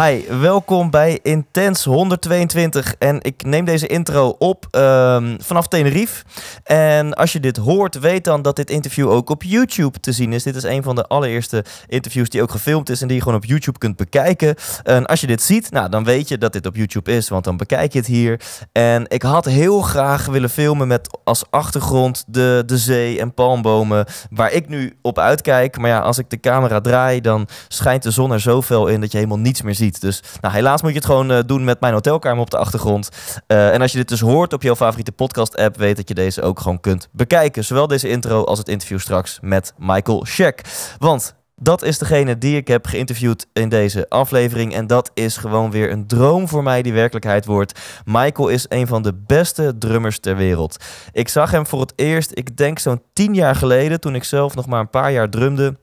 Hi, welkom bij Intens 122 en ik neem deze intro op um, vanaf Tenerife. En als je dit hoort, weet dan dat dit interview ook op YouTube te zien is. Dit is een van de allereerste interviews die ook gefilmd is en die je gewoon op YouTube kunt bekijken. En als je dit ziet, nou, dan weet je dat dit op YouTube is, want dan bekijk je het hier. En ik had heel graag willen filmen met als achtergrond de, de zee en palmbomen, waar ik nu op uitkijk. Maar ja, als ik de camera draai, dan schijnt de zon er zoveel in dat je helemaal niets meer ziet dus nou, helaas moet je het gewoon eh, doen met mijn hotelkamer op de achtergrond. Eh, en als je dit dus hoort op jouw favoriete podcast-app, weet dat je deze ook gewoon kunt bekijken. Zowel deze intro als het interview straks met Michael Scheck. Want dat is degene die ik heb geïnterviewd in deze aflevering. En dat is gewoon weer een droom voor mij die werkelijkheid wordt. Michael is een van de beste drummers ter wereld. Ik zag hem voor het eerst, ik denk zo'n tien jaar geleden, toen ik zelf nog maar een paar jaar drumde.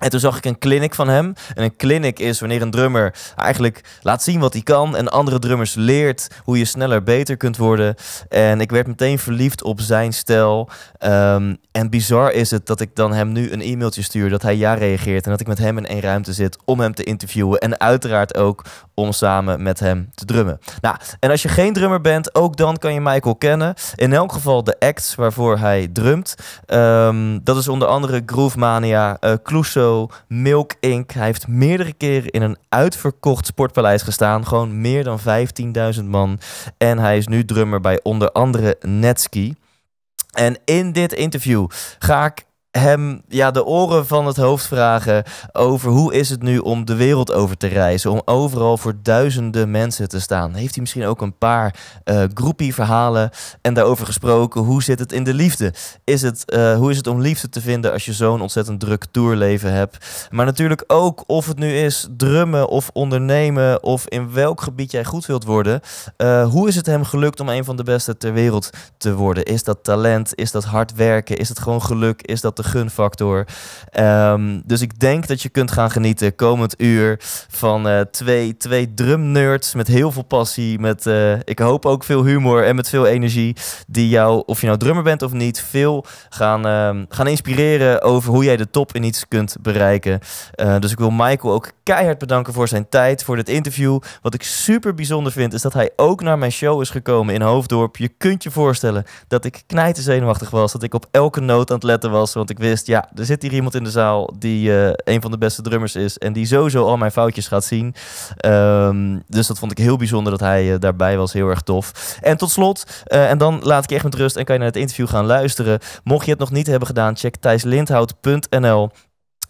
En toen zag ik een clinic van hem. En een clinic is wanneer een drummer eigenlijk laat zien wat hij kan. En andere drummers leert hoe je sneller beter kunt worden. En ik werd meteen verliefd op zijn stijl. Ehm, en bizar is het dat ik dan hem nu een e-mailtje stuur dat hij ja reageert. En dat ik met hem in één ruimte zit om hem te interviewen. En uiteraard ook om samen met hem te drummen. Nou, en als je geen drummer bent, ook dan kan je Michael kennen. In elk geval de acts waarvoor hij drumt. Ehm, dat is onder andere Groove Mania, uh, Clouseau, Milk Inc. Hij heeft meerdere keren in een uitverkocht sportpaleis gestaan. Gewoon meer dan 15.000 man. En hij is nu drummer bij onder andere Netski. En in dit interview ga ik hem ja, de oren van het hoofd vragen over hoe is het nu om de wereld over te reizen, om overal voor duizenden mensen te staan. Heeft hij misschien ook een paar uh, eh, groepie verhalen en daarover gesproken? Hoe zit het in de liefde? Is het, eh, hoe is het om liefde te vinden als je zo'n ontzettend druk tourleven hebt? Maar natuurlijk ook of het nu is drummen of ondernemen of in welk gebied jij goed wilt worden. Eh, hoe is het hem gelukt om een van de beste ter wereld te worden? Is dat talent? Is dat hard werken? Is het gewoon geluk? Is dat de gunfactor. Ehm, dus ik denk dat je kunt gaan genieten komend uur van eh, twee, twee nerds met heel veel passie. Met, eh, ik hoop ook veel humor en met veel energie. Die jou, of je nou drummer bent of niet, veel gaan, ehm, gaan inspireren over hoe jij de top in iets kunt bereiken. Eh, dus ik wil Michael ook keihard bedanken voor zijn tijd, voor dit interview. Wat ik super bijzonder vind, is dat hij ook naar mijn show is gekomen in Hoofddorp. Je kunt je voorstellen dat ik knijten zenuwachtig was. Dat ik op elke noot aan het letten was ik wist, ja, er zit hier iemand in de zaal die eh, een van de beste drummers is. En die sowieso al mijn foutjes gaat zien. Ehm, dus dat vond ik heel bijzonder dat hij eh, daarbij was. Heel erg tof. En tot slot, eh, en dan laat ik echt met rust en kan je naar het interview gaan luisteren. Mocht je het nog niet hebben gedaan, check thijslindhout.nl.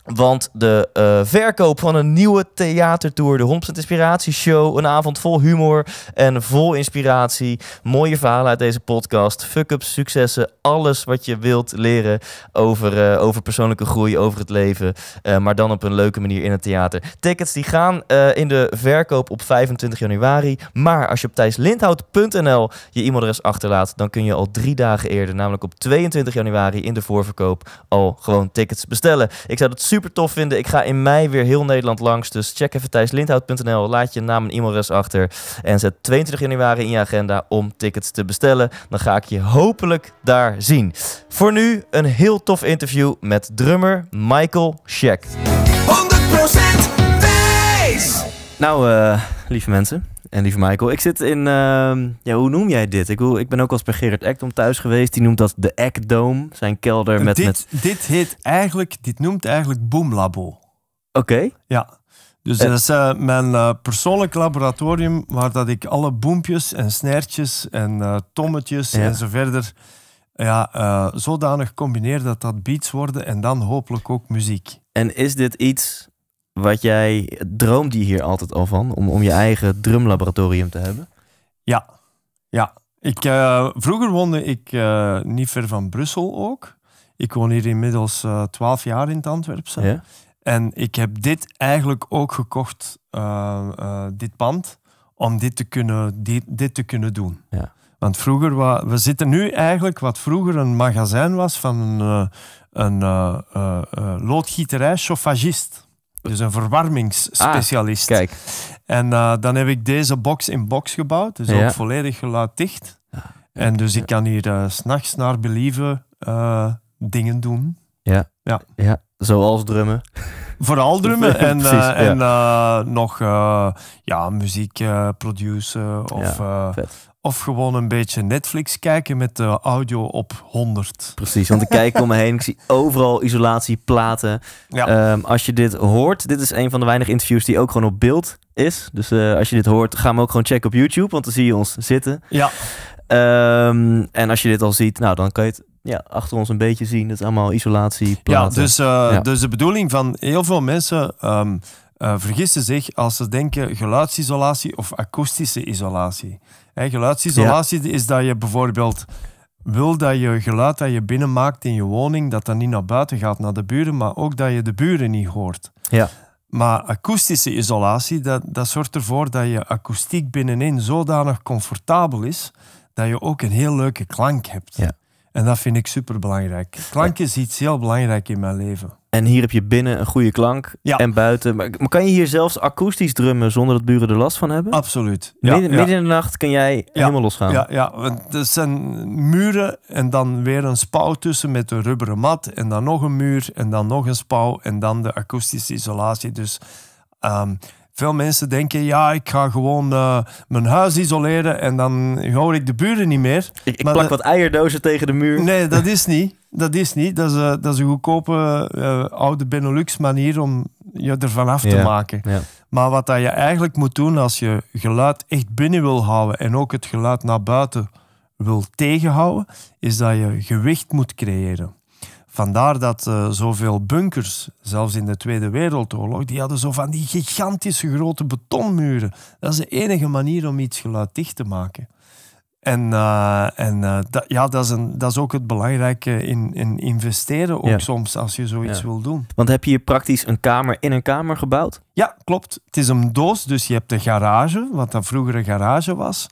Want de eh, verkoop van een nieuwe theatertour, de 100% Inspiratieshow, een avond vol humor en vol inspiratie. Mooie verhalen uit deze podcast, fuck-ups, successen, alles wat je wilt leren over, eh, over persoonlijke groei, over het leven. Eh, maar dan op een leuke manier in het theater. Tickets die gaan in de verkoop op 25 januari. Maar als je op thijslindhout.nl je e-mailadres achterlaat, dan kun je al drie dagen eerder, namelijk op 22 januari in de voorverkoop, al gewoon tickets bestellen. Ik zou dat super tof vinden. Ik ga in mei weer heel Nederland langs. Dus check even thijslindhout.nl. Laat je naam en e-mailadres achter. En zet 22 januari in je agenda om tickets te bestellen. Dan ga ik je hopelijk daar zien. Voor nu een heel tof interview met drummer Michael Scheck. 100% Nou, eh, lieve mensen. En lieve Michael, ik zit in, ehm, ja, hoe noem jij dit? Ik, ik ben ook als bij Gerrit Ekdom thuis geweest. Die noemt dat de Ekdom, zijn kelder met, dit, Dit heet eigenlijk, dit noemt eigenlijk Boomlabo. Oké. Ja. Dus eh. dat is eh, mijn eh, persoonlijk laboratorium waar dat ik alle boompjes en snertjes en tommetjes ja. en zo verder ja, zodanig combineer dat dat beats worden en dan hopelijk ook muziek. En is dit iets wat jij droomde hier altijd al van, om, om je eigen drumlaboratorium te hebben? Ja, ja. Ik, eh, vroeger woonde ik eh, niet ver van Brussel ook. Ik woon hier inmiddels eh, twaalf jaar in het Antwerpse. Ja. En ik heb dit eigenlijk ook gekocht, dit pand, om dit te kunnen, dit, dit te kunnen doen. Ja. Want vroeger, we zitten nu eigenlijk wat vroeger een magazijn was van een, een loodgieterij, chauffagist. Dus een verwarmingsspecialist. Ah, kijk. En eh, dan heb ik deze box in box gebouwd. Dus ook volledig geluiddicht. Ja. Ah, en dus ik kan hier s eh, s'nachts naar believen eh, dingen doen. Ja. ja. ja. Zoals drummen. Vooral drummen en, Precies, en nog ja, muziek produceren of of gewoon een beetje Netflix kijken met de audio op 100. Precies, want ik kijk om me heen. Ik zie overal isolatieplaten. Ehm, als je dit hoort, dit is een van de weinige interviews die ook gewoon op beeld is. Dus eh, als je dit hoort, ga hem ook gewoon checken op YouTube, want dan zie je ons zitten. Ja. Ehm, en als je dit al ziet, nou dan kan je het ja, achter ons een beetje zien. Dat is allemaal isolatieplaten. Ja, dus, eh, dus de bedoeling van heel veel mensen... Um, vergissen zich als ze denken geluidsisolatie of akoestische isolatie geluidsisolatie is dat je bijvoorbeeld wil dat je geluid dat je binnen maakt in je woning, dat dat niet naar buiten gaat, naar de buren, maar ook dat je de buren niet hoort. Ja. Maar akoestische isolatie, dat, dat zorgt ervoor dat je akoestiek binnenin zodanig comfortabel is, dat je ook een heel leuke klank hebt. Ja. En dat vind ik superbelangrijk. Klank is iets heel belangrijk in mijn leven. En hier heb je binnen een goede klank en buiten. Maar, kan je hier zelfs akoestisch drummen zonder dat buren er last van hebben? Absoluut. midden, in de nacht kan jij helemaal losgaan. Ja, ja, het zijn muren en dan weer een spouw tussen met een rubberen mat. En dan nog een muur en dan nog een spouw en dan de akoestische isolatie. Dus ehm, veel mensen denken, ja, ik ga gewoon eh, mijn huis isoleren en dan hoor ik de buren niet meer. Ik, plak wat eierdozen tegen de muur. Nee, dat is niet. Dat is niet. Dat is, eh, dat is een goedkope eh, oude Benelux manier om je ervan af te maken. Ja. Maar wat dat je eigenlijk moet doen als je geluid echt binnen wil houden en ook het geluid naar buiten wil tegenhouden, is dat je gewicht moet creëren. Vandaar dat eh, zoveel bunkers, zelfs in de Tweede Wereldoorlog, die hadden zo van die gigantische grote betonmuren. Dat is de enige manier om iets geluiddicht te maken. En, eh, en eh, dat, ja, dat, is een, dat is ook het belangrijke in, in investeren, ook soms als je zoiets wil doen. Want heb je hier praktisch een kamer in een kamer gebouwd? Ja, klopt. Het is een doos, dus je hebt de garage, wat dan vroeger een garage was.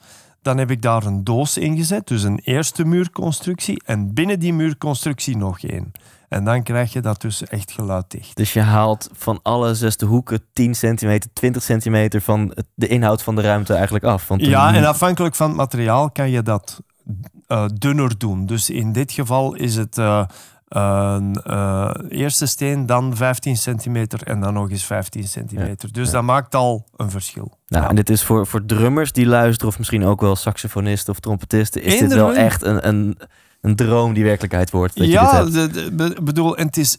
Dan heb ik daar een doos in gezet, dus een eerste muurconstructie. En binnen die muurconstructie nog één. En dan krijg je daartussen echt geluid dicht. Dus je haalt van alle zes de hoeken 10 centimeter, 20 centimeter van de inhoud van de ruimte eigenlijk af. Want ja, en afhankelijk van het materiaal kan je dat eh, dunner doen. Dus in dit geval is het eh, eh, eerste steen, dan 15 centimeter en dan nog eens 15 centimeter. dus dat maakt al een verschil. Nou, En dit is voor, voor drummers die luisteren, of misschien ook wel saxofonisten of trompetisten, is dit wel echt een, een, een droom die werkelijkheid wordt? ja, je bedoel, en het is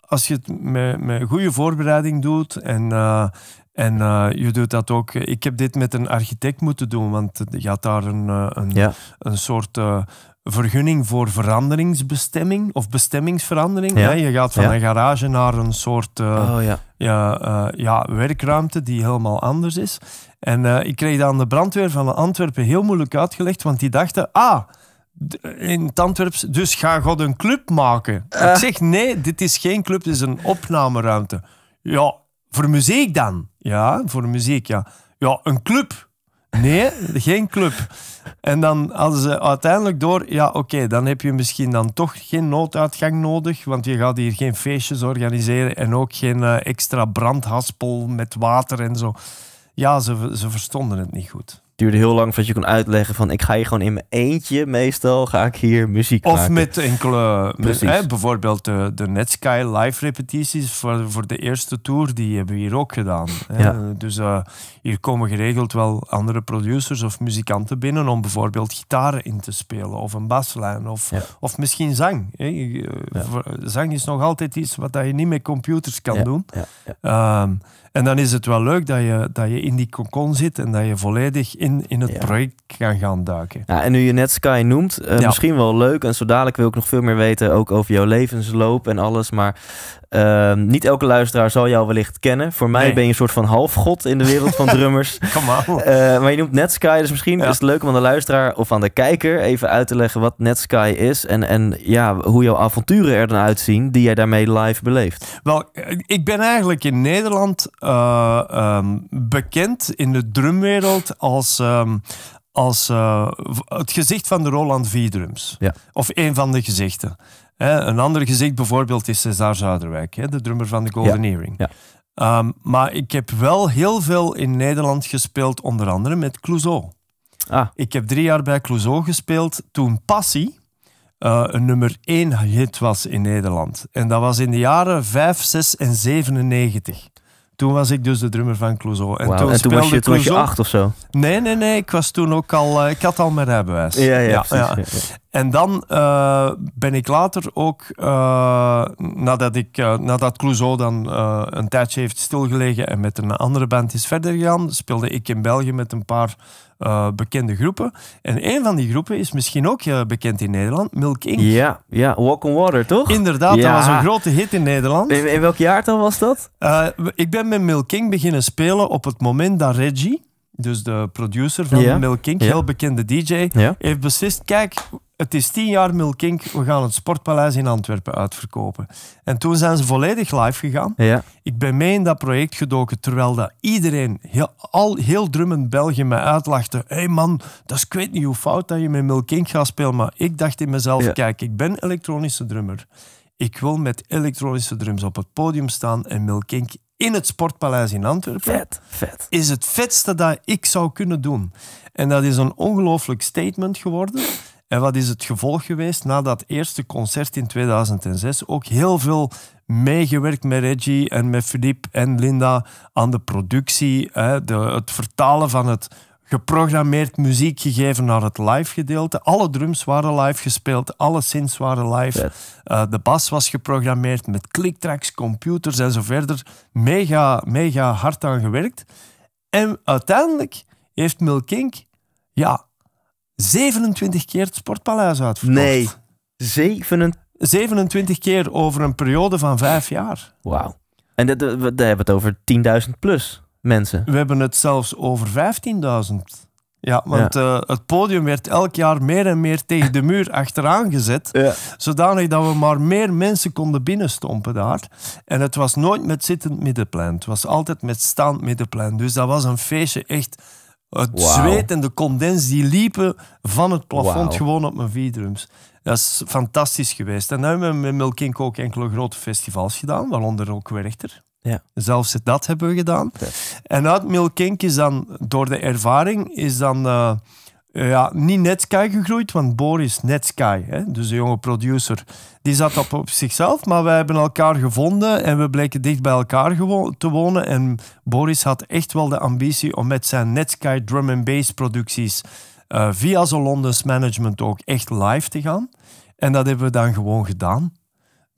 als je het met, met goede voorbereiding doet en, eh, en eh, je doet dat ook. Ik heb dit met een architect moeten doen, want je had daar een, een, een soort vergunning voor veranderingsbestemming of bestemmingsverandering. Ja. Je gaat van een garage naar een soort eh, oh, ja. Eh, ja, werkruimte die helemaal anders is. En eh, ik kreeg dat aan de brandweer van Antwerpen heel moeilijk uitgelegd, want die dachten, ah, in het Antwerps, dus ga God een club maken. Ik zeg, nee, dit is geen club, dit is een opnameruimte. Ja, voor muziek dan. Ja, voor muziek, ja. Ja, een club. Nee, geen club. En dan hadden ze uiteindelijk door, ja oké, dan heb je misschien dan toch geen nooduitgang nodig, want je gaat hier geen feestjes organiseren en ook geen eh, extra brandhaspel met water en zo. Ja, ze, ze verstonden het niet goed duurde heel lang voordat je kon uitleggen van ik ga hier gewoon in mijn eentje meestal ga ik hier muziek of met enkele met, hè, bijvoorbeeld de, de Netsky live repetities voor, voor de eerste tour die hebben we hier ook gedaan hè. dus eh, hier komen geregeld wel andere producers of muzikanten binnen om bijvoorbeeld gitaren in te spelen of een baslijn of, of misschien zang hè. zang is nog altijd iets wat je niet met computers kan doen ehm, en dan is het wel leuk dat je, dat je in die cocon zit en dat je volledig in, in het project kan gaan duiken. Ja, en nu je net Sky noemt, eh, misschien wel leuk. En zo dadelijk wil ik nog veel meer weten, ook over jouw levensloop en alles. Maar ehm, niet elke luisteraar zal jou wellicht kennen. Voor mij ben je een soort van halfgod in de wereld van drummers. Kom uh, maar je noemt Netsky, dus misschien is het leuk om aan de luisteraar of aan de kijker even uit te leggen wat Netsky is. En, en ja, hoe jouw avonturen er dan uitzien die jij daarmee live beleeft. Wel, eh, ik ben eigenlijk in Nederland eh, ehm, bekend in de drumwereld als, ehm, als eh, het gezicht van de Roland V-drums. Ja. Of een van de gezichten. een ander gezicht bijvoorbeeld is César Zuiderwijk, de drummer van de Golden ja. Earring. Ja. Ehm, maar ik heb wel heel veel in Nederland gespeeld, onder andere met Clouseau. Ah. Ik heb drie jaar bij Clouseau gespeeld toen Passie eh, een nummer één hit was in Nederland. En dat was in de jaren 5, 6 en 97. Toen was ik dus de drummer van Clouseau. En, toen, en toen was je, toen was acht of zo? Nee, nee, nee. Ik was toen ook al... Eh, ik had al mijn rijbewijs. Ja, ja, ja, ja. En dan eh, ben ik later ook, eh, nadat, ik, eh, nadat Clouseau dan een tijdje heeft stilgelegen en met een andere band is verder gegaan, speelde ik in België met een paar bekende groepen. En een van die groepen is misschien ook bekend in Nederland, Milk Inc. Ja, ja, Walk on Water, toch? Inderdaad, dat was een grote hit in Nederland. In, welk jaar dan was dat? ik ben met Milk Inc. beginnen spelen op het moment dat Reggie dus de producer van Milk Inc., heel bekende DJ, heeft beslist: kijk, het is tien jaar Milkink, we gaan het Sportpaleis in Antwerpen uitverkopen. En toen zijn ze volledig live gegaan. Ja. Ik ben mee in dat project gedoken, terwijl dat iedereen, heel, al heel drummen België, mij uitlachte. Hé hey man, dat is ik weet niet hoe fout dat je met Milkink gaat spelen. Maar ik dacht in mezelf, kijk, ik ben elektronische drummer. Ik wil met elektronische drums op het podium staan en Milkink in het Sportpaleis in Antwerpen. Vet, vet. Is het vetste dat ik zou kunnen doen. En dat is een ongelooflijk statement geworden. En wat is het gevolg geweest? Na dat eerste concert in 2006 ook heel veel meegewerkt met Reggie en met Philippe en Linda aan de productie, hè, de, het vertalen van het geprogrammeerd muziek gegeven naar het live gedeelte. Alle drums waren live gespeeld, alle synths waren live. Eh, de bas was geprogrammeerd met clicktracks, computers en zo verder. Mega, mega hard aan gewerkt. En uiteindelijk heeft Milkink ja, 27 keer het Sportpaleis uitverkocht. Nee, 27? 27 keer over een periode van vijf jaar. Wauw. En daar hebben we het over 10.000 plus mensen. We hebben het zelfs over 15.000. Ja, want eh, het podium werd elk jaar meer en meer tegen de muur achteraan gezet. Zodanig dat we maar meer mensen konden binnenstompen daar. En het was nooit met zittend middenplein. Het was altijd met staand middenplein. Dus dat was een feestje echt het zweet en de condens die liepen van het plafond gewoon op mijn v Dat is fantastisch geweest. En dan hebben we met Milkink ook enkele grote festivals gedaan, waaronder ook Werchter. Ja. Zelfs dat hebben we gedaan. Ja. En uit Milkink is dan, door de ervaring, is dan... Eh, eh, ja, niet Netsky gegroeid, want Boris Netsky, hè, dus de jonge producer, die zat op, op zichzelf. Maar wij hebben elkaar gevonden en we bleken dicht bij elkaar te wonen. En Boris had echt wel de ambitie om met zijn Netsky drum and bass producties eh, via zijn Londens management ook echt live te gaan. En dat hebben we dan gewoon gedaan.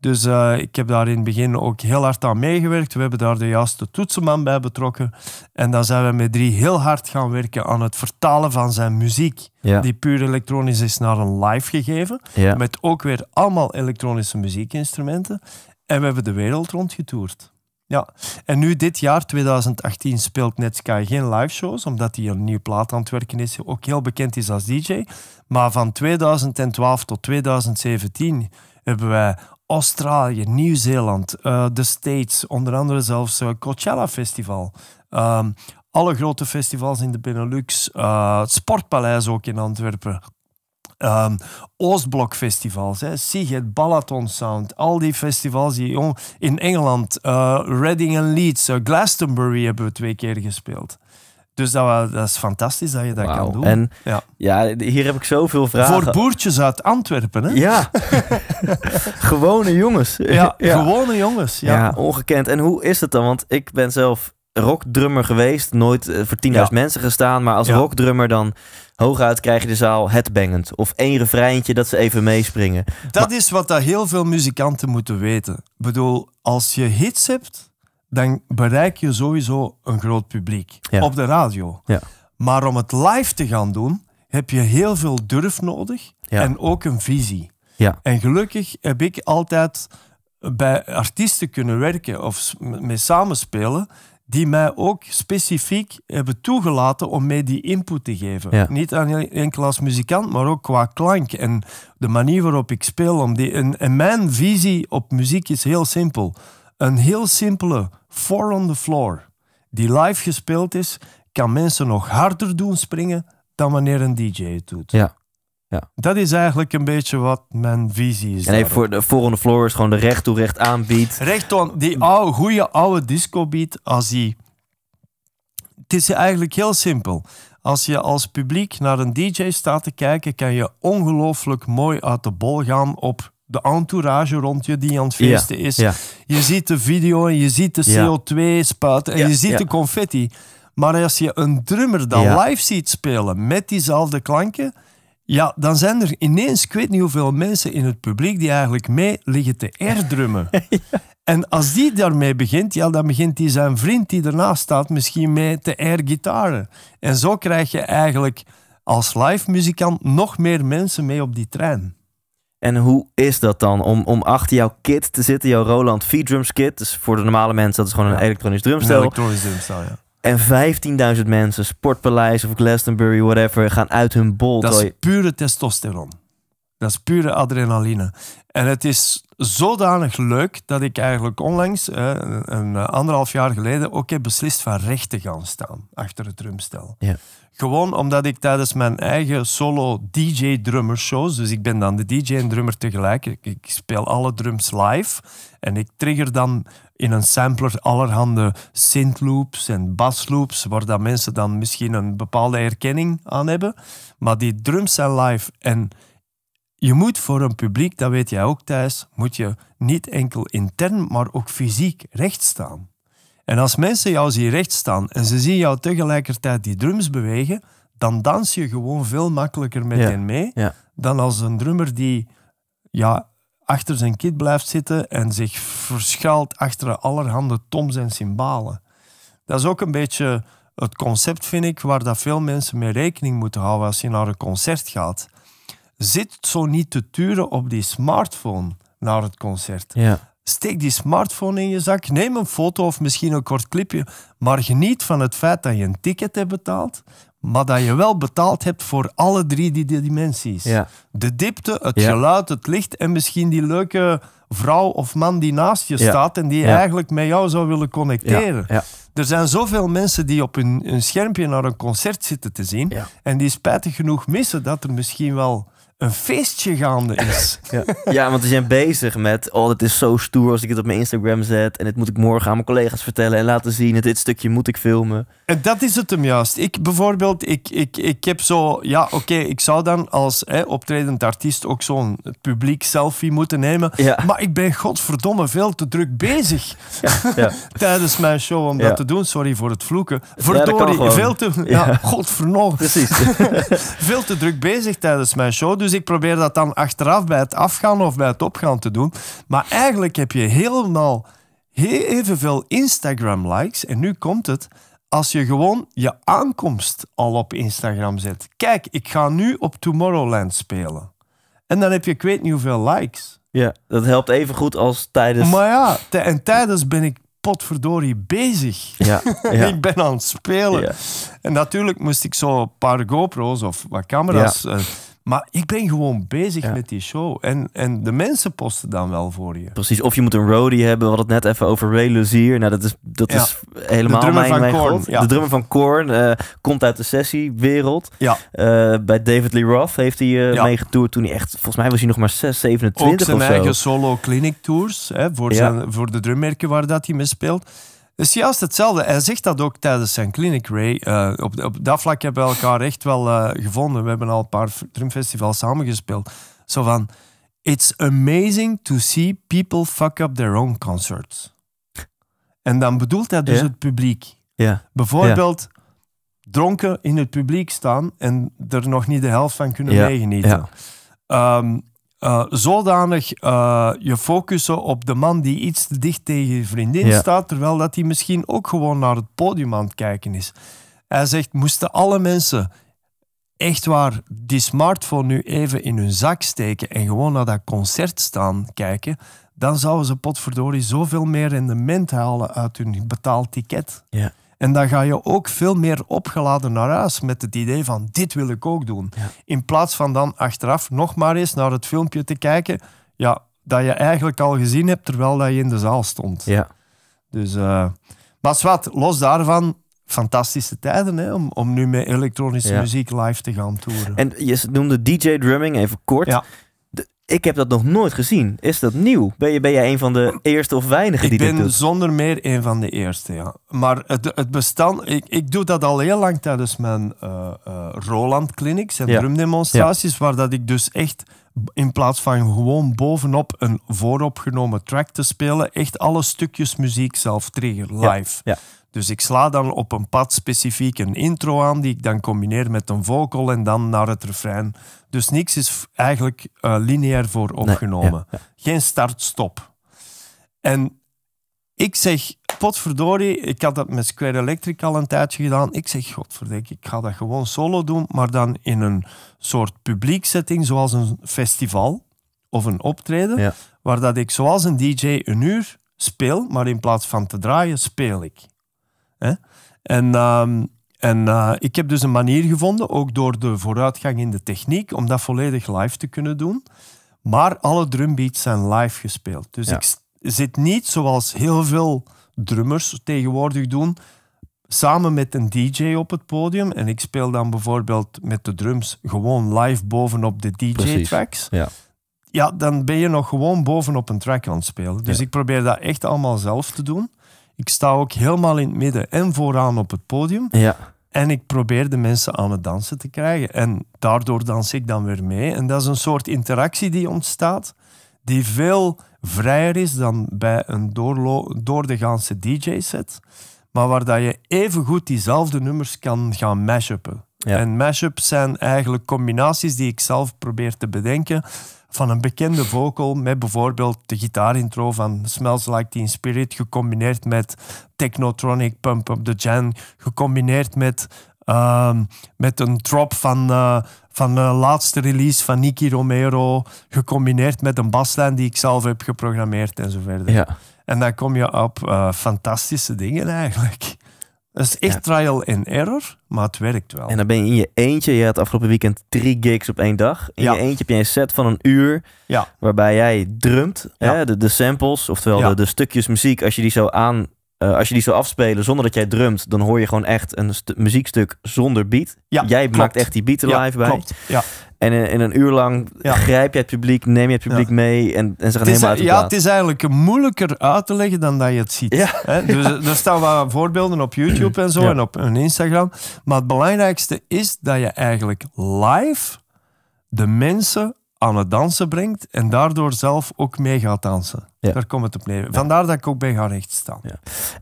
Dus eh, ik heb daar in het begin ook heel hard aan meegewerkt. We hebben daar de juiste toetsenman bij betrokken. En dan zijn we met drie heel hard gaan werken aan het vertalen van zijn muziek. Die puur elektronisch is naar een live gegeven. Met ook weer allemaal elektronische muziekinstrumenten. En we hebben de wereld rondgetoerd. Ja, en nu dit jaar, 2018, speelt Netsky geen live shows, omdat hij een nieuw plaat aan het werken is, ook heel bekend is als DJ. Maar van 2012 tot 2017 hebben wij Australië, Nieuw-Zeeland, de eh, States, onder andere zelfs eh, Coachella Festival. Ehm, alle grote festivals in de Benelux, eh, het Sportpaleis ook in Antwerpen. Um, ehm, Oostblokfestivals, hè, Siget, Balaton Sound, al die festivals die in Engeland, Reading en Leeds, Glastonbury hebben we twee keer gespeeld. Dus dat, is fantastisch dat je dat kan doen. En ja. ja. hier heb ik zoveel vragen. Voor boertjes uit Antwerpen, hè? Ja. gewone jongens. Ja, gewone jongens. Ja. ongekend. En hoe is het dan? Want ik ben zelf rockdrummer geweest. Nooit eh, voor 10.000 mensen gestaan. Maar als rockdrummer dan hooguit krijg je de zaal headbangend. Of één refreintje dat ze even meespringen. Dat is wat daar heel veel muzikanten moeten weten. Ik bedoel, als je hits hebt dan bereik je sowieso een groot publiek op de radio. Ja. Maar om het live te gaan doen, heb je heel veel durf nodig en ook een visie. En gelukkig heb ik altijd bij artiesten kunnen werken of mee samenspelen die mij ook specifiek hebben toegelaten om mee die input te geven. Niet enkel als muzikant, maar ook qua klank en de manier waarop ik speel. Om die, en, mijn visie op muziek is heel simpel. Een heel simpele Four on the Floor, die live gespeeld is, kan mensen nog harder doen springen dan wanneer een DJ het doet. Ja. Ja. Dat is eigenlijk een beetje wat mijn visie is. En hij voor de the floor is gewoon de recht toe recht aanbiedt. Recht die oude, goede oude disco beat, als die. Het is eigenlijk heel simpel. Als je als publiek naar een DJ staat te kijken, kan je ongelooflijk mooi uit de bol gaan op de entourage rond je die aan het feesten is. Je ziet de video en je ziet de CO2 spuiten en je ziet de confetti. Maar als je een drummer dan live ziet spelen met diezelfde klanken, ja, dan zijn er ineens, ik weet niet hoeveel mensen in het publiek die eigenlijk mee liggen te airdrummen. En als die daarmee begint, ja, dan begint die zijn vriend die ernaast staat misschien mee te airgitaren. En zo krijg je eigenlijk als live muzikant nog meer mensen mee op die trein. En hoe is dat dan om, om achter jouw kit te zitten, jouw Roland V-drums kit? Dus voor de normale mensen, dat is gewoon een elektronisch drumstel. Een elektronisch drumstel, ja. En 15.000 mensen, Sportpaleis of Glastonbury, whatever, gaan uit hun bol. Dat is pure testosteron. Dat is pure adrenaline. En het is zodanig leuk dat ik eigenlijk onlangs, een anderhalf jaar geleden, ook heb beslist van recht te gaan staan achter het drumstel. Ja. Gewoon omdat ik tijdens mijn eigen solo DJ-drummer-shows, dus ik ben dan de DJ en drummer tegelijk, ik, speel alle drums live en ik trigger dan in een sampler allerhande synth-loops en basloops, waar dat mensen dan misschien een bepaalde herkenning aan hebben. Maar die drums zijn live en je moet voor een publiek, dat weet jij ook Thijs, moet je niet enkel intern, maar ook fysiek recht staan. En als mensen jou zien rechtstaan en ze zien jou tegelijkertijd die drums bewegen, dan dans je gewoon veel makkelijker met hen mee dan als een drummer die ja, achter zijn kit blijft zitten en zich verschuilt achter allerhande toms en cymbalen. Dat is ook een beetje het concept, vind ik, waar dat veel mensen mee rekening moeten houden als je naar een concert gaat. Zit zo niet te turen op die smartphone naar het concert. Ja. Steek die smartphone in je zak, neem een foto of misschien een kort clipje, maar geniet van het feit dat je een ticket hebt betaald, maar dat je wel betaald hebt voor alle drie die, dimensies. Ja. De diepte, het geluid, het licht en misschien die leuke vrouw of man die naast je staat en die eigenlijk met jou zou willen connecteren. Er zijn zoveel mensen die op hun een schermpje naar een concert zitten te zien en die spijtig genoeg missen dat er misschien wel een feestje gaande is. ja. ja, want we zijn bezig met, oh, het is zo stoer als ik het op mijn Instagram zet. En dit moet ik morgen aan mijn collega's vertellen en laten zien. dit stukje moet ik filmen. En eh, Dat is het hem juist. Ik bijvoorbeeld, ik, ik, ik heb zo... Ja, oké, ik zou dan als hè, optredend artiest ook zo'n publiek selfie moeten nemen. Maar ik ben godverdomme veel te druk bezig ja, tijdens mijn show om dat te doen. Sorry voor het vloeken. Verdorie, veel te... Ja, godverdomme. Precies. veel te druk bezig tijdens mijn show. Dus ik probeer dat dan achteraf bij het afgaan of bij het opgaan te doen. Maar eigenlijk heb je helemaal evenveel Instagram-likes. En nu komt het als je gewoon je aankomst al op Instagram zet. Kijk, ik ga nu op Tomorrowland spelen. En dan heb je ik weet niet hoeveel likes. Ja, dat helpt even goed als tijdens... Maar ja, en tijdens ben ik potverdorie bezig. Ja, ik ben aan het spelen. En natuurlijk moest ik zo een paar GoPro's of wat camera's... Eh, maar ik ben gewoon bezig met die show. En, en de mensen posten dan wel voor je. Precies, of je moet een roadie hebben. We hadden het net even over Ray Luzier. Nou, dat is, dat is helemaal de mijn, van Korn, De drummer van Korn eh, komt uit de sessiewereld. Ja. Eh, bij David Lee Roth heeft hij uh, meegetoerd toen hij echt... Volgens mij was hij nog maar 6, 27 Ook zijn eigen solo clinic tours. Hè, voor, zijn, voor de drummerken waar dat hij mee speelt. Dus juist hetzelfde. Hij zegt dat ook tijdens zijn clinic, Ray. Eh, op, op dat vlak hebben we elkaar echt wel eh, gevonden. We hebben al een paar drumfestivals samengespeeld. Zo van, it's amazing to see people fuck up their own concerts. En dan bedoelt hij dus het publiek. Yeah. Bijvoorbeeld dronken in het publiek staan en er nog niet de helft van kunnen meegenieten. Ehm, eh, zodanig eh, je focussen op de man die iets te dicht tegen je vriendin staat, terwijl dat hij misschien ook gewoon naar het podium aan het kijken is. Hij zegt, moesten alle mensen echt waar die smartphone nu even in hun zak steken en gewoon naar dat concert staan kijken, dan zouden ze potverdorie zoveel meer rendement halen uit hun betaald ticket. Ja. En dan ga je ook veel meer opgeladen naar huis met het idee van dit wil ik ook doen. In plaats van dan achteraf nog maar eens naar het filmpje te kijken, ja, dat je eigenlijk al gezien hebt terwijl dat je in de zaal stond. Ja. Dus, uh, maar zwart, los daarvan, fantastische tijden hè, om, om nu met elektronische muziek live te gaan toeren. En je noemde DJ drumming even kort. Ja. Ik heb dat nog nooit gezien. Is dat nieuw? Ben, je, ben jij een van de eerste of weinigen die dit doet? Ik ben zonder meer een van de eerste, ja. Maar het, het bestand... Ik, ik doe dat al heel lang tijdens mijn eh, eh, Roland Clinics en drumdemonstraties, waar dat ik dus echt in plaats van gewoon bovenop een vooropgenomen track te spelen, echt alle stukjes muziek zelf trigger live. Ja. Dus ik sla dan op een pad specifiek een intro aan, die ik dan combineer met een vocal en dan naar het refrein. Dus niks is eigenlijk eh, lineair voor opgenomen. Geen start-stop. En ik zeg, potverdorie, ik had dat met Square Electric al een tijdje gedaan. Ik zeg, godverdek, ik ga dat gewoon solo doen, maar dan in een soort publiek setting, zoals een festival of een optreden, waar dat ik zoals een DJ een uur speel, maar in plaats van te draaien, speel ik. En, ehm, en eh, ik heb dus een manier gevonden, ook door de vooruitgang in de techniek, om dat volledig live te kunnen doen. Maar alle drumbeats zijn live gespeeld. Dus ik zit niet zoals heel veel drummers tegenwoordig doen, samen met een DJ op het podium. En ik speel dan bijvoorbeeld met de drums gewoon live bovenop de DJ-tracks. Ja. ja, dan ben je nog gewoon bovenop een track aan het spelen. Dus ik probeer dat echt allemaal zelf te doen. Ik sta ook helemaal in het midden en vooraan op het podium. Ja. En ik probeer de mensen aan het dansen te krijgen. En daardoor dans ik dan weer mee. En dat is een soort interactie die ontstaat, die veel vrijer is dan bij een door de ganse DJ-set. Maar waar dat je even goed diezelfde nummers kan gaan mashuppen. En mashups zijn eigenlijk combinaties die ik zelf probeer te bedenken van een bekende vocal met bijvoorbeeld de gitaarintro van Smells Like Teen Spirit, gecombineerd met Technotronic Pump Up The Jam, gecombineerd met, ehm, met een drop van, eh, van de laatste release van Nicky Romero, gecombineerd met een baslijn die ik zelf heb geprogrammeerd en zo verder. Ja. En dan kom je op eh, fantastische dingen eigenlijk. Dat is echt trial and error, maar het werkt wel. En dan ben je in je eentje. Je had afgelopen weekend drie gigs op één dag. In je eentje heb je een set van een uur. Waarbij jij drumt. Hè, de, samples, oftewel de, stukjes muziek. Als je die zo aan. Eh, als je die zo afspelen zonder dat jij drumt, dan hoor je gewoon echt een muziekstuk zonder beat. Jij maakt echt die beat er live bij. Ja. En in, een uur lang grijp je het publiek, neem je het publiek mee en, en ze helemaal uit Ja, het is eigenlijk moeilijker uit te leggen dan dat je het ziet. Dus er staan wel voorbeelden op YouTube en zo en op Instagram. Maar het belangrijkste is dat je eigenlijk live de mensen aan het dansen brengt en daardoor zelf ook mee gaat dansen. Daar komt het op neer. Vandaar dat ik ook bij gaan rechtstaan. Ja.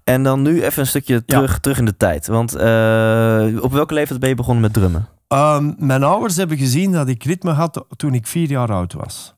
En dan nu even een stukje terug, terug in de tijd. Want eh, op welke leeftijd ben je begonnen met drummen? Ehm, mijn ouders hebben gezien dat ik ritme had toen ik vier jaar oud was.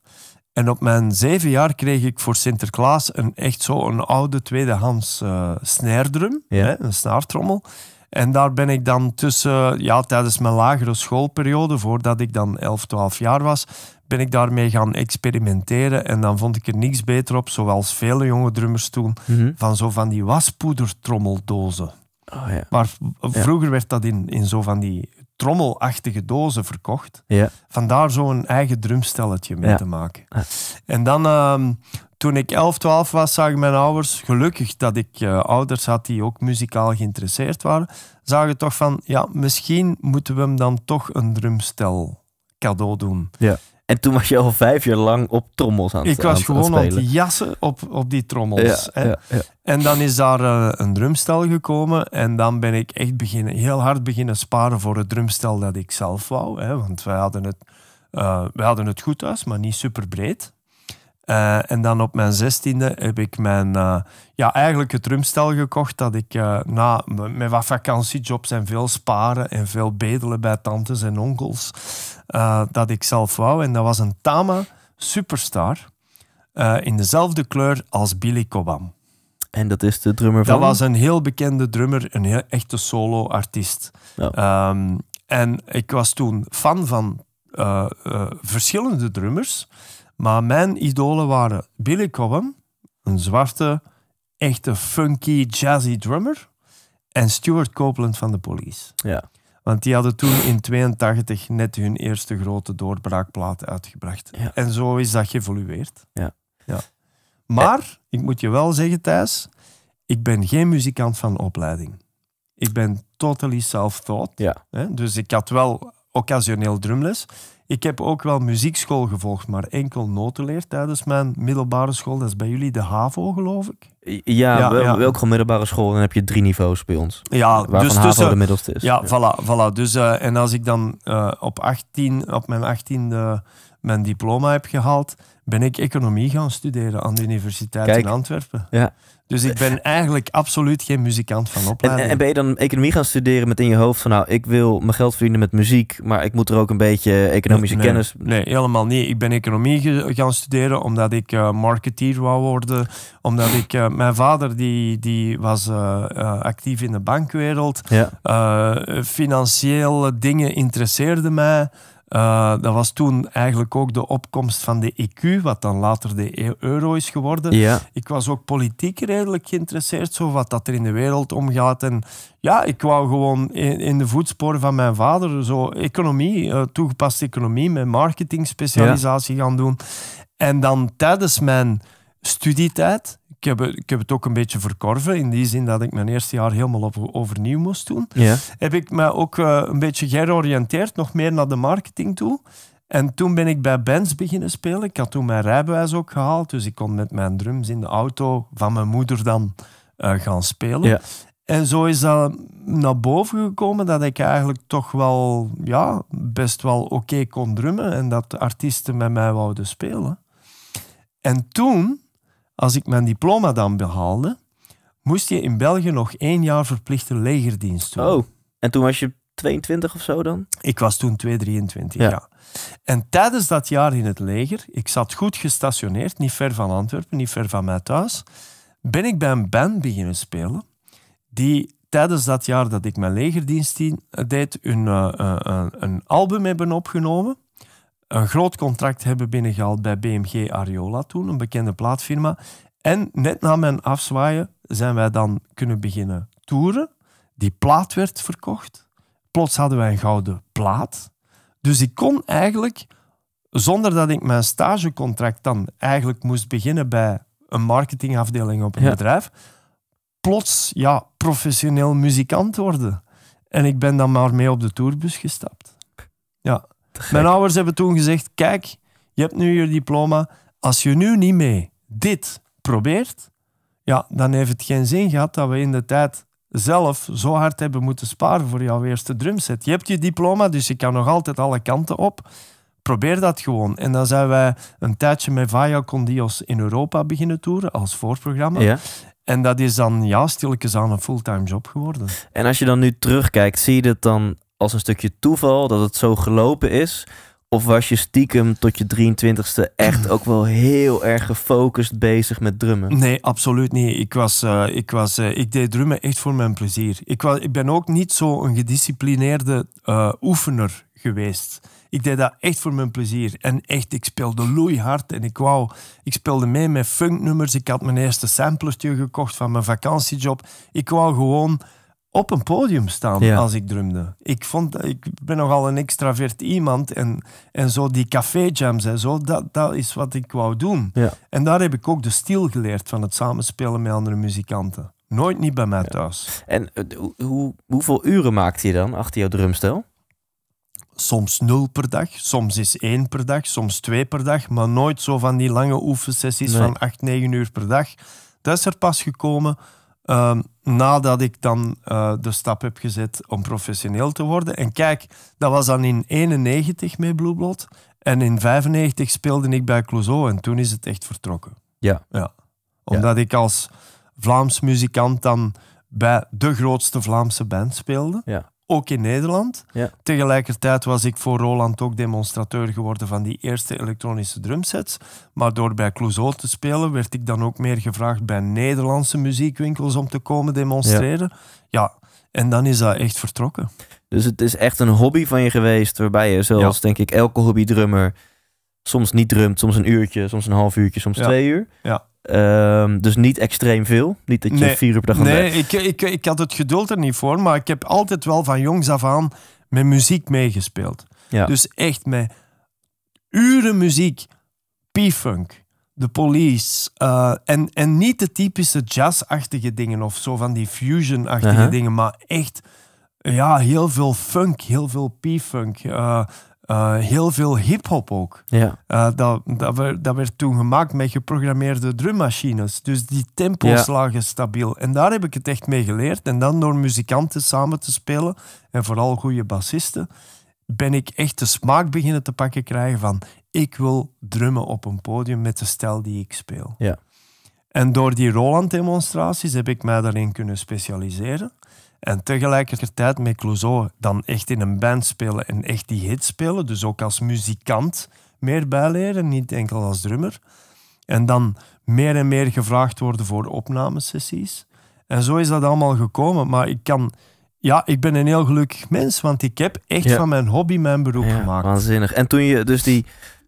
En op mijn zeven jaar kreeg ik voor Sinterklaas een echt zo'n oude tweedehands uh, eh, snaardrum, ja. een snaartrommel. En daar ben ik dan tussen, ja, tijdens mijn lagere schoolperiode, voordat ik dan 11, 12 jaar was, ben ik daarmee gaan experimenteren. En dan vond ik er niks beter op, zoals vele jonge drummers toen, mhm. van zo van die waspoedertrommeldozen. Oh, ja. Maar vroeger werd dat in, in zo van die trommelachtige dozen verkocht. Ja. Vandaar zo'n eigen drumstelletje mee te maken. En dan, ehm, toen ik 11, 12 was, zagen mijn ouders, gelukkig dat ik eh, ouders had die ook muzikaal geïnteresseerd waren, zagen toch van, ja, misschien moeten we hem dan toch een drumstel cadeau doen. Ja. En toen was je al vijf jaar lang op trommels aan het Ik was gewoon aan het, jassen op, op die trommels. ja, ja. En dan is daar eh, een drumstel gekomen. En dan ben ik echt beginnen, heel hard beginnen sparen voor het drumstel dat ik zelf wou. Hè, want wij hadden, het, uh, wij hadden het goed thuis, maar niet super breed. Eh, en dan op mijn zestiende heb ik mijn, ja, eigenlijk het drumstel gekocht dat ik na met wat vakantiejobs en veel sparen en veel bedelen bij tantes en onkels eh, dat ik zelf wou. En dat was een Tama Superstar eh, in dezelfde kleur als Billy Cobham. En dat is de drummer van? Dat was een heel bekende drummer, een heel, echte solo-artiest. Ehm, en ik was toen fan van eh, verschillende drummers. Maar mijn idolen waren Billy Cobham, een zwarte, echte funky, jazzy drummer. En Stuart Copeland van de Police. Ja. Want die hadden toen in 82 net hun eerste grote doorbraakplaat uitgebracht. En zo is dat geëvolueerd. Ja. Ja. Maar, eh. ik moet je wel zeggen Thijs, ik ben geen muzikant van opleiding. Ik ben totally self-taught. Dus ik had wel occasioneel drumles. Ik heb ook wel muziekschool gevolgd, maar enkel noten tijdens mijn middelbare school. Dat is bij jullie de HAVO, geloof ik. Ja, wel, welke middelbare school? Dan heb je drie niveaus bij ons. Ja, dus tussen, de middelste is. Ja, voilà. voilà. Dus, eh, en als ik dan eh, op, 18, op mijn achttiende mijn diploma heb gehaald, ben ik economie gaan studeren aan de Universiteit in Antwerpen. Ja, dus ik ben eigenlijk absoluut geen muzikant van opleiding. En, en, ben je dan economie gaan studeren met in je hoofd van... nou, ik wil mijn geld verdienen met muziek... maar ik moet er ook een beetje economische kennis... Nee, helemaal niet. Ik ben economie gaan studeren omdat ik eh, marketeer wou worden. Omdat ik... Eh, mijn vader die, die was eh, actief in de bankwereld. Ja. financieel dingen interesseerden mij... Eh, dat was toen eigenlijk ook de opkomst van de EQ, wat dan later de e- euro is geworden. Ik was ook politiek redelijk geïnteresseerd, zo wat dat er in de wereld omgaat. En ja, ik wou gewoon in, de voetsporen van mijn vader zo economie, eh, toegepaste economie, met marketing specialisatie gaan doen. En dan tijdens mijn studietijd ik, heb, ik heb het ook een beetje verkorven. In die zin dat ik mijn eerste jaar helemaal op, overnieuw moest doen. Heb ik me ook eh, een beetje georiënteerd, nog meer naar de marketing toe. En toen ben ik bij bands beginnen spelen. Ik had toen mijn rijbewijs ook gehaald. Dus ik kon met mijn drums in de auto van mijn moeder dan eh, gaan spelen. En zo is dat naar boven gekomen dat ik eigenlijk toch wel ja, best wel oké kon drummen en dat de artiesten met mij wouden spelen. En toen als ik mijn diploma dan behaalde, moest je in België nog één jaar verplichte legerdienst doen. Oh, en toen was je 22 of zo dan? Ik was toen 23, ja. En tijdens dat jaar in het leger, ik zat goed gestationeerd, niet ver van Antwerpen, niet ver van mij thuis, ben ik bij een band beginnen spelen die tijdens dat jaar dat ik mijn legerdienst eh, deed, een, uh, een album hebben opgenomen een groot contract hebben binnengehaald bij BMG Ariola toen, een bekende plaatfirma. En net na mijn afzwaaien zijn wij dan kunnen beginnen toeren. Die plaat werd verkocht. Plots hadden wij een gouden plaat. Dus ik kon eigenlijk, zonder dat ik mijn stagecontract dan eigenlijk moest beginnen bij een marketingafdeling op een bedrijf, plots ja, professioneel muzikant worden. En ik ben dan maar mee op de tourbus gestapt. Ja. Mijn ouders hebben toen gezegd: Kijk, je hebt nu je diploma. Als je nu niet mee dit probeert, ja, dan heeft het geen zin gehad dat we in de tijd zelf zo hard hebben moeten sparen voor jouw eerste drumset. Je hebt je diploma, dus je kan nog altijd alle kanten op. Probeer dat gewoon. En dan zijn wij een tijdje met Vaya Condios in Europa beginnen toeren als voorprogramma. Ja. En dat is dan ja, stilletjes aan een fulltime job geworden. En als je dan nu terugkijkt, zie je dat dan als een stukje toeval dat het zo gelopen is? Of was je stiekem tot je 23ste echt ook wel heel erg gefocust bezig met drummen? Nee, absoluut niet. Ik, was, eh, ik, was, eh, ik deed drummen echt voor mijn plezier. Ik, was, ik ben ook niet zo'n gedisciplineerde eh, oefener geweest. Ik deed dat echt voor mijn plezier. En echt, ik speelde loeihard en ik wou... Ik speelde mee met funknummers. Ik had mijn eerste samplertje gekocht van mijn vakantiejob. Ik wou gewoon op een podium staan als ik drumde. Ik, vond, ik ben nogal een extravert iemand en, en zo die café jams en zo, dat, dat is wat ik wou doen. Ja. En daar heb ik ook de stil geleerd van het samenspelen met andere muzikanten. Nooit niet bij mij thuis. En eh, hoe, hoeveel uren maakte je dan achter jouw drumstel? Soms nul per dag, soms is één per dag, soms twee per dag, maar nooit zo van die lange oefensessies van acht, negen uur per dag. Dat is er pas gekomen. Ehm, nadat ik dan eh, de stap heb gezet om professioneel te worden. En kijk, dat was dan in 91 met Blue Blood. En in 95 speelde ik bij Clouseau en toen is het echt vertrokken. Ja. ja. Omdat ik als Vlaams muzikant dan bij de grootste Vlaamse band speelde. Ja ook in Nederland. Tegelijkertijd was ik voor Roland ook demonstrateur geworden van die eerste elektronische drumsets. Maar door bij Clouseau te spelen, werd ik dan ook meer gevraagd bij Nederlandse muziekwinkels om te komen demonstreren. Ja, en dan is dat echt vertrokken. Dus het is echt een hobby van je geweest, waarbij je zoals denk ik, elke hobbydrummer soms niet drumt, soms een uurtje, soms een half uurtje, soms twee uur. Ja. Ehm, dus niet extreem veel. Niet dat je vier uur per dag Nee, ik, ik, ik had het geduld er niet voor, maar ik heb altijd wel van jongs af aan met muziek meegespeeld. Dus echt met uren muziek, P-funk, The Police. Eh, en, en niet de typische jazzachtige dingen of zo van die fusion-achtige dingen, maar echt ja, heel veel funk, heel veel P-funk. Eh, eh, heel veel hip-hop ook. Ja. Eh, dat, dat, werd, toen gemaakt met geprogrammeerde drummachines. Dus die tempo's lagen stabiel. En daar heb ik het echt mee geleerd. En dan door muzikanten samen te spelen, en vooral goede bassisten, ben ik echt de smaak beginnen te pakken krijgen van ik wil drummen op een podium met de stijl die ik speel. Ja. En door die Roland-demonstraties heb ik mij daarin kunnen specialiseren. En tegelijkertijd met Clouseau dan echt in een band spelen en echt die hits spelen. Dus ook als muzikant meer bijleren, niet enkel als drummer. En dan meer en meer gevraagd worden voor opnamesessies. En zo is dat allemaal gekomen. Maar ik kan... Ja, ik ben een heel gelukkig mens, want ik heb echt van mijn hobby mijn beroep gemaakt. Waanzinnig. En toen je dus die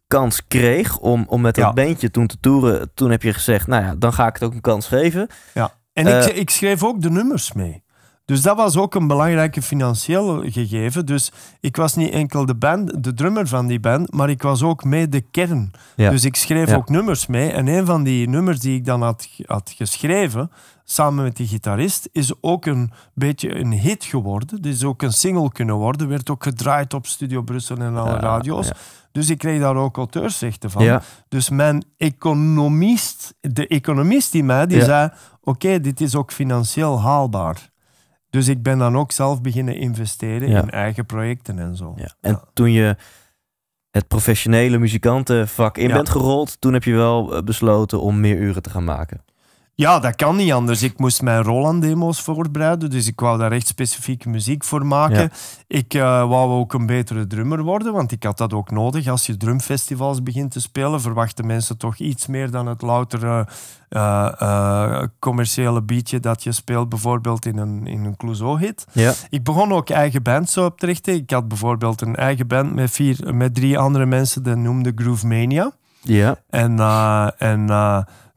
kans kreeg om, om met dat bandje toen te toeren, toen heb je gezegd, nou ja, dan ga ik het ook een kans geven. Ja. En ik, ik eh, schreef ook de nummers mee. Dus dat was ook een belangrijke financieel gegeven. Dus ik was niet enkel de band, de drummer van die band, maar ik was ook mee de kern. Dus ik schreef ook nummers mee. En een van die nummers die ik dan had, had geschreven, samen met die gitarist, is ook een beetje een hit geworden. is ook een single kunnen worden. Werd ook gedraaid op Studio Brussel en alle radio's. Dus ik kreeg daar ook auteursrechten van. Dus mijn economist, de economist die mij, die zei: Oké, dit is ook financieel haalbaar. Dus ik ben dan ook zelf beginnen investeren in eigen projecten en zo. Ja. En toen je het professionele muzikantenvak in bent gerold, toen heb je wel eh, besloten om meer uren te gaan maken. Ja, dat kan niet anders. Ik moest mijn Roland-demo's voorbereiden, dus ik wou daar echt specifieke muziek voor maken. Ik uh, wou ook een betere drummer worden, want ik had dat ook nodig. Als je drumfestivals begint te spelen, verwachten mensen toch iets meer dan het loutere eh, eh, commerciële beatje dat je speelt, bijvoorbeeld in een, in een Clouseau-hit. Ja. Ik begon ook eigen bands zo op te richten. Ik had bijvoorbeeld een eigen band met, vier, met drie andere mensen, dat noemde Groove Mania. Ja. En, en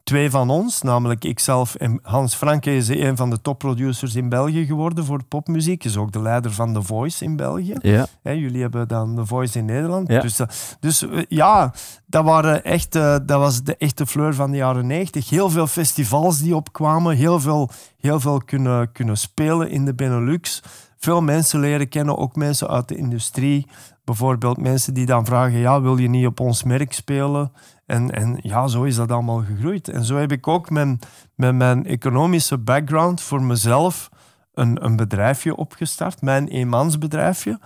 twee van ons, namelijk ikzelf en Hans Franke, is een van de topproducers in België geworden voor popmuziek. Is ook de leider van The Voice in België. Ja. jullie hebben dan The Voice in Nederland. Dus, eh, dus eh, ja, dat, waren echt, eh, dat was de echte fleur van de jaren 90. Heel veel festivals die opkwamen, heel veel, heel veel kunnen, kunnen spelen in de Benelux. Veel mensen leren kennen, ook mensen uit de industrie. Bijvoorbeeld mensen die dan vragen, ja, wil je niet op ons merk spelen? En, en ja, zo is dat allemaal gegroeid. En zo heb ik ook mijn, met mijn economische background voor mezelf een, een bedrijfje opgestart, mijn eenmansbedrijfje,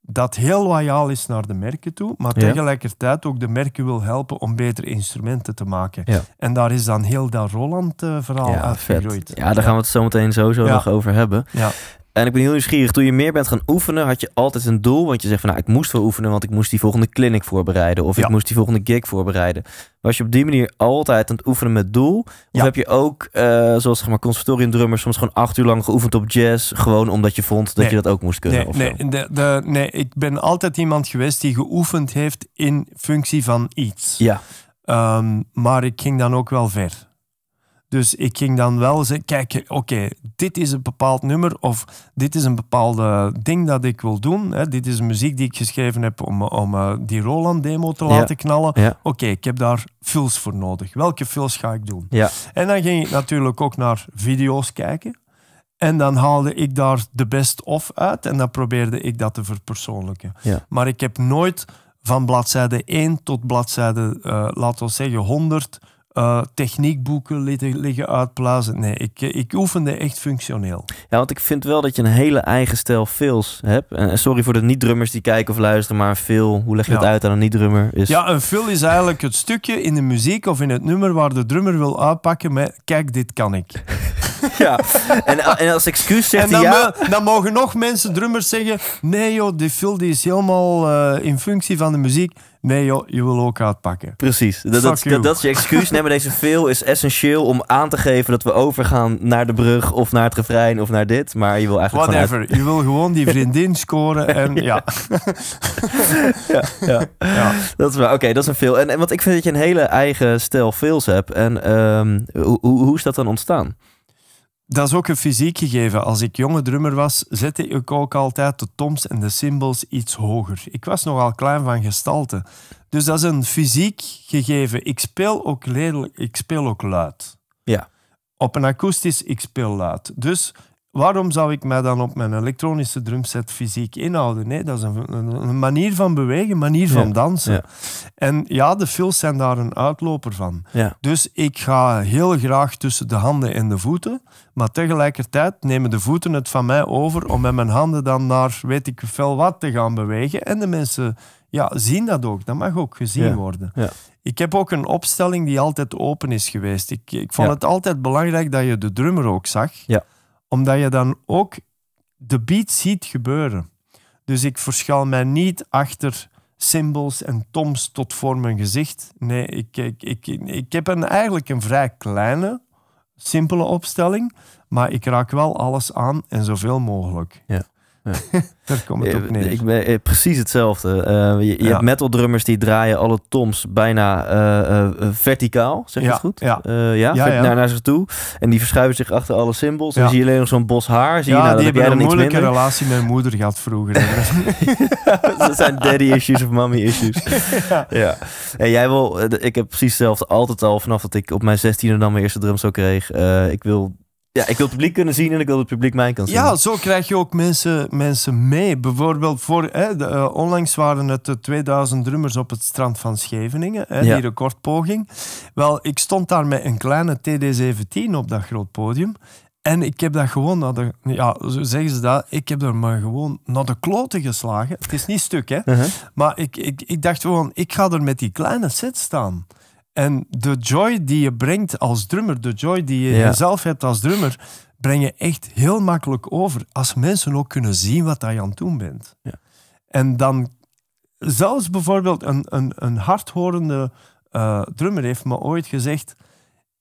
dat heel loyaal is naar de merken toe, maar tegelijkertijd ook de merken wil helpen om betere instrumenten te maken. En daar is dan heel dat Roland-verhaal eh, ja, uitgegroeid. Ja, daar gaan we het zo meteen sowieso nog over hebben. Ja. En ik ben heel nieuwsgierig, toen je meer bent gaan oefenen, had je altijd een doel? Want je zegt van nou, ik moest wel oefenen, want ik moest die volgende clinic voorbereiden. Of ik moest die volgende gig voorbereiden. Was je op die manier altijd aan het oefenen met doel? Of heb je ook, eh, zoals zeg maar, soms gewoon acht uur lang geoefend op jazz? Gewoon omdat je vond dat je dat ook moest kunnen? Nee, of nee, nee, ik ben altijd iemand geweest die geoefend heeft in functie van iets. Ja. Ehm, maar ik ging dan ook wel ver. Dus ik ging dan wel zeggen, kijk, oké, dit is een bepaald nummer of dit is een bepaalde ding dat ik wil doen. Hè. Dit is muziek die ik geschreven heb om, om eh, die Roland-demo te laten knallen. Oké, ik heb daar fills voor nodig. Welke fills ga ik doen? En dan ging ik natuurlijk ook naar video's kijken. En dan haalde ik daar de best of uit en dan probeerde ik dat te verpersoonlijken. Maar ik heb nooit van bladzijde 1 tot bladzijde, eh, laten we zeggen, 100 uh, techniekboeken liggen uitblazen. Nee, ik, eh, ik oefende echt functioneel. Ja, want ik vind wel dat je een hele eigen stijl fills hebt. En sorry voor de niet-drummers die kijken of luisteren, maar een fill. hoe leg je dat uit aan een niet-drummer? Is... Ja, een fill is eigenlijk het stukje in de muziek of in het nummer waar de drummer wil uitpakken met kijk, dit kan ik. ja. En, eh, en, als excuus zegt en dan, mogen nog mensen, drummers, zeggen... Nee joh, die Phil die is helemaal eh, in functie van de muziek. Nee joh, je wil ook uitpakken. Precies, dat, dat, dat, is je excuus. Nee, deze veel is essentieel om aan te geven dat we overgaan naar de brug of naar het refrein of naar dit. Maar je wil eigenlijk Whatever, je wil gewoon die vriendin scoren en ja. ja, ja. ja. Dat is waar, oké, dat is een veel. En, en want ik vind dat je een hele eigen stijl fills hebt. En um, hoe, hoe is dat dan ontstaan? dat is ook een fysiek gegeven. Als ik jonge drummer was, zette ik ook altijd de toms en de cymbals iets hoger. Ik was nogal klein van gestalte. Dus dat is een fysiek gegeven. Ik speel ook lelijk, ik speel ook luid. Ja. Op een akoestisch, ik speel luid. Dus waarom zou ik mij dan op mijn elektronische drumset fysiek inhouden? Nee, dat is een, een manier van bewegen, een manier van dansen. En ja, de fills zijn daar een uitloper van. Dus ik ga heel graag tussen de handen en de voeten, maar tegelijkertijd nemen de voeten het van mij over om met mijn handen dan naar weet ik veel wat te gaan bewegen. En de mensen ja, zien dat ook, dat mag ook gezien worden. Ik heb ook een opstelling die altijd open is geweest. Ik, ik vond het altijd belangrijk dat je de drummer ook zag. Ja omdat je dan ook de beat ziet gebeuren. Dus ik verschaal mij niet achter cymbals en toms tot voor mijn gezicht. Nee, ik, ik, ik, ik heb een, eigenlijk een vrij kleine, simpele opstelling, maar ik raak wel alles aan en zoveel mogelijk. Ja. Ja. Daar komt het op neer. Ik ben, eh, precies hetzelfde. Eh, je, hebt metal drummers die draaien alle toms bijna eh, verticaal, zeg je het goed? Ja, ja, Naar, naar zich toe. En die verschuiven zich achter alle symbols. En dan zie je alleen nog zo'n bos haar. Zie je, nou, die heb een moeilijke relatie met mijn moeder gehad vroeger. dat zijn daddy issues of mommy issues. ja. En jij wil, ik heb precies hetzelfde altijd al vanaf dat ik op mijn 16e dan mijn eerste drums zo kreeg. ik wil ja, ik wil het publiek kunnen zien en ik wil het publiek mij kunnen zien. Ja, zo krijg je ook mensen, mensen mee. Bijvoorbeeld, voor, hè, de, eh, onlangs waren het eh, de 2000 drummers op het strand van Scheveningen, hè, die recordpoging. Wel, ik stond daar met een kleine TD17 op dat groot podium. En ik heb dat gewoon naar ja, zo zeggen ze dat, ik heb er maar gewoon naar de kloten geslagen. Het is niet stuk, hè. Uh-huh. Maar ik, ik, ik dacht gewoon, ik ga er met die kleine set staan. En de joy die je brengt als drummer, de joy die je zelf hebt als drummer, breng je echt heel makkelijk over. Als mensen ook kunnen zien wat je aan het doen bent. Ja. En dan, zelfs bijvoorbeeld een, een, een hardhorende eh, drummer heeft me ooit gezegd,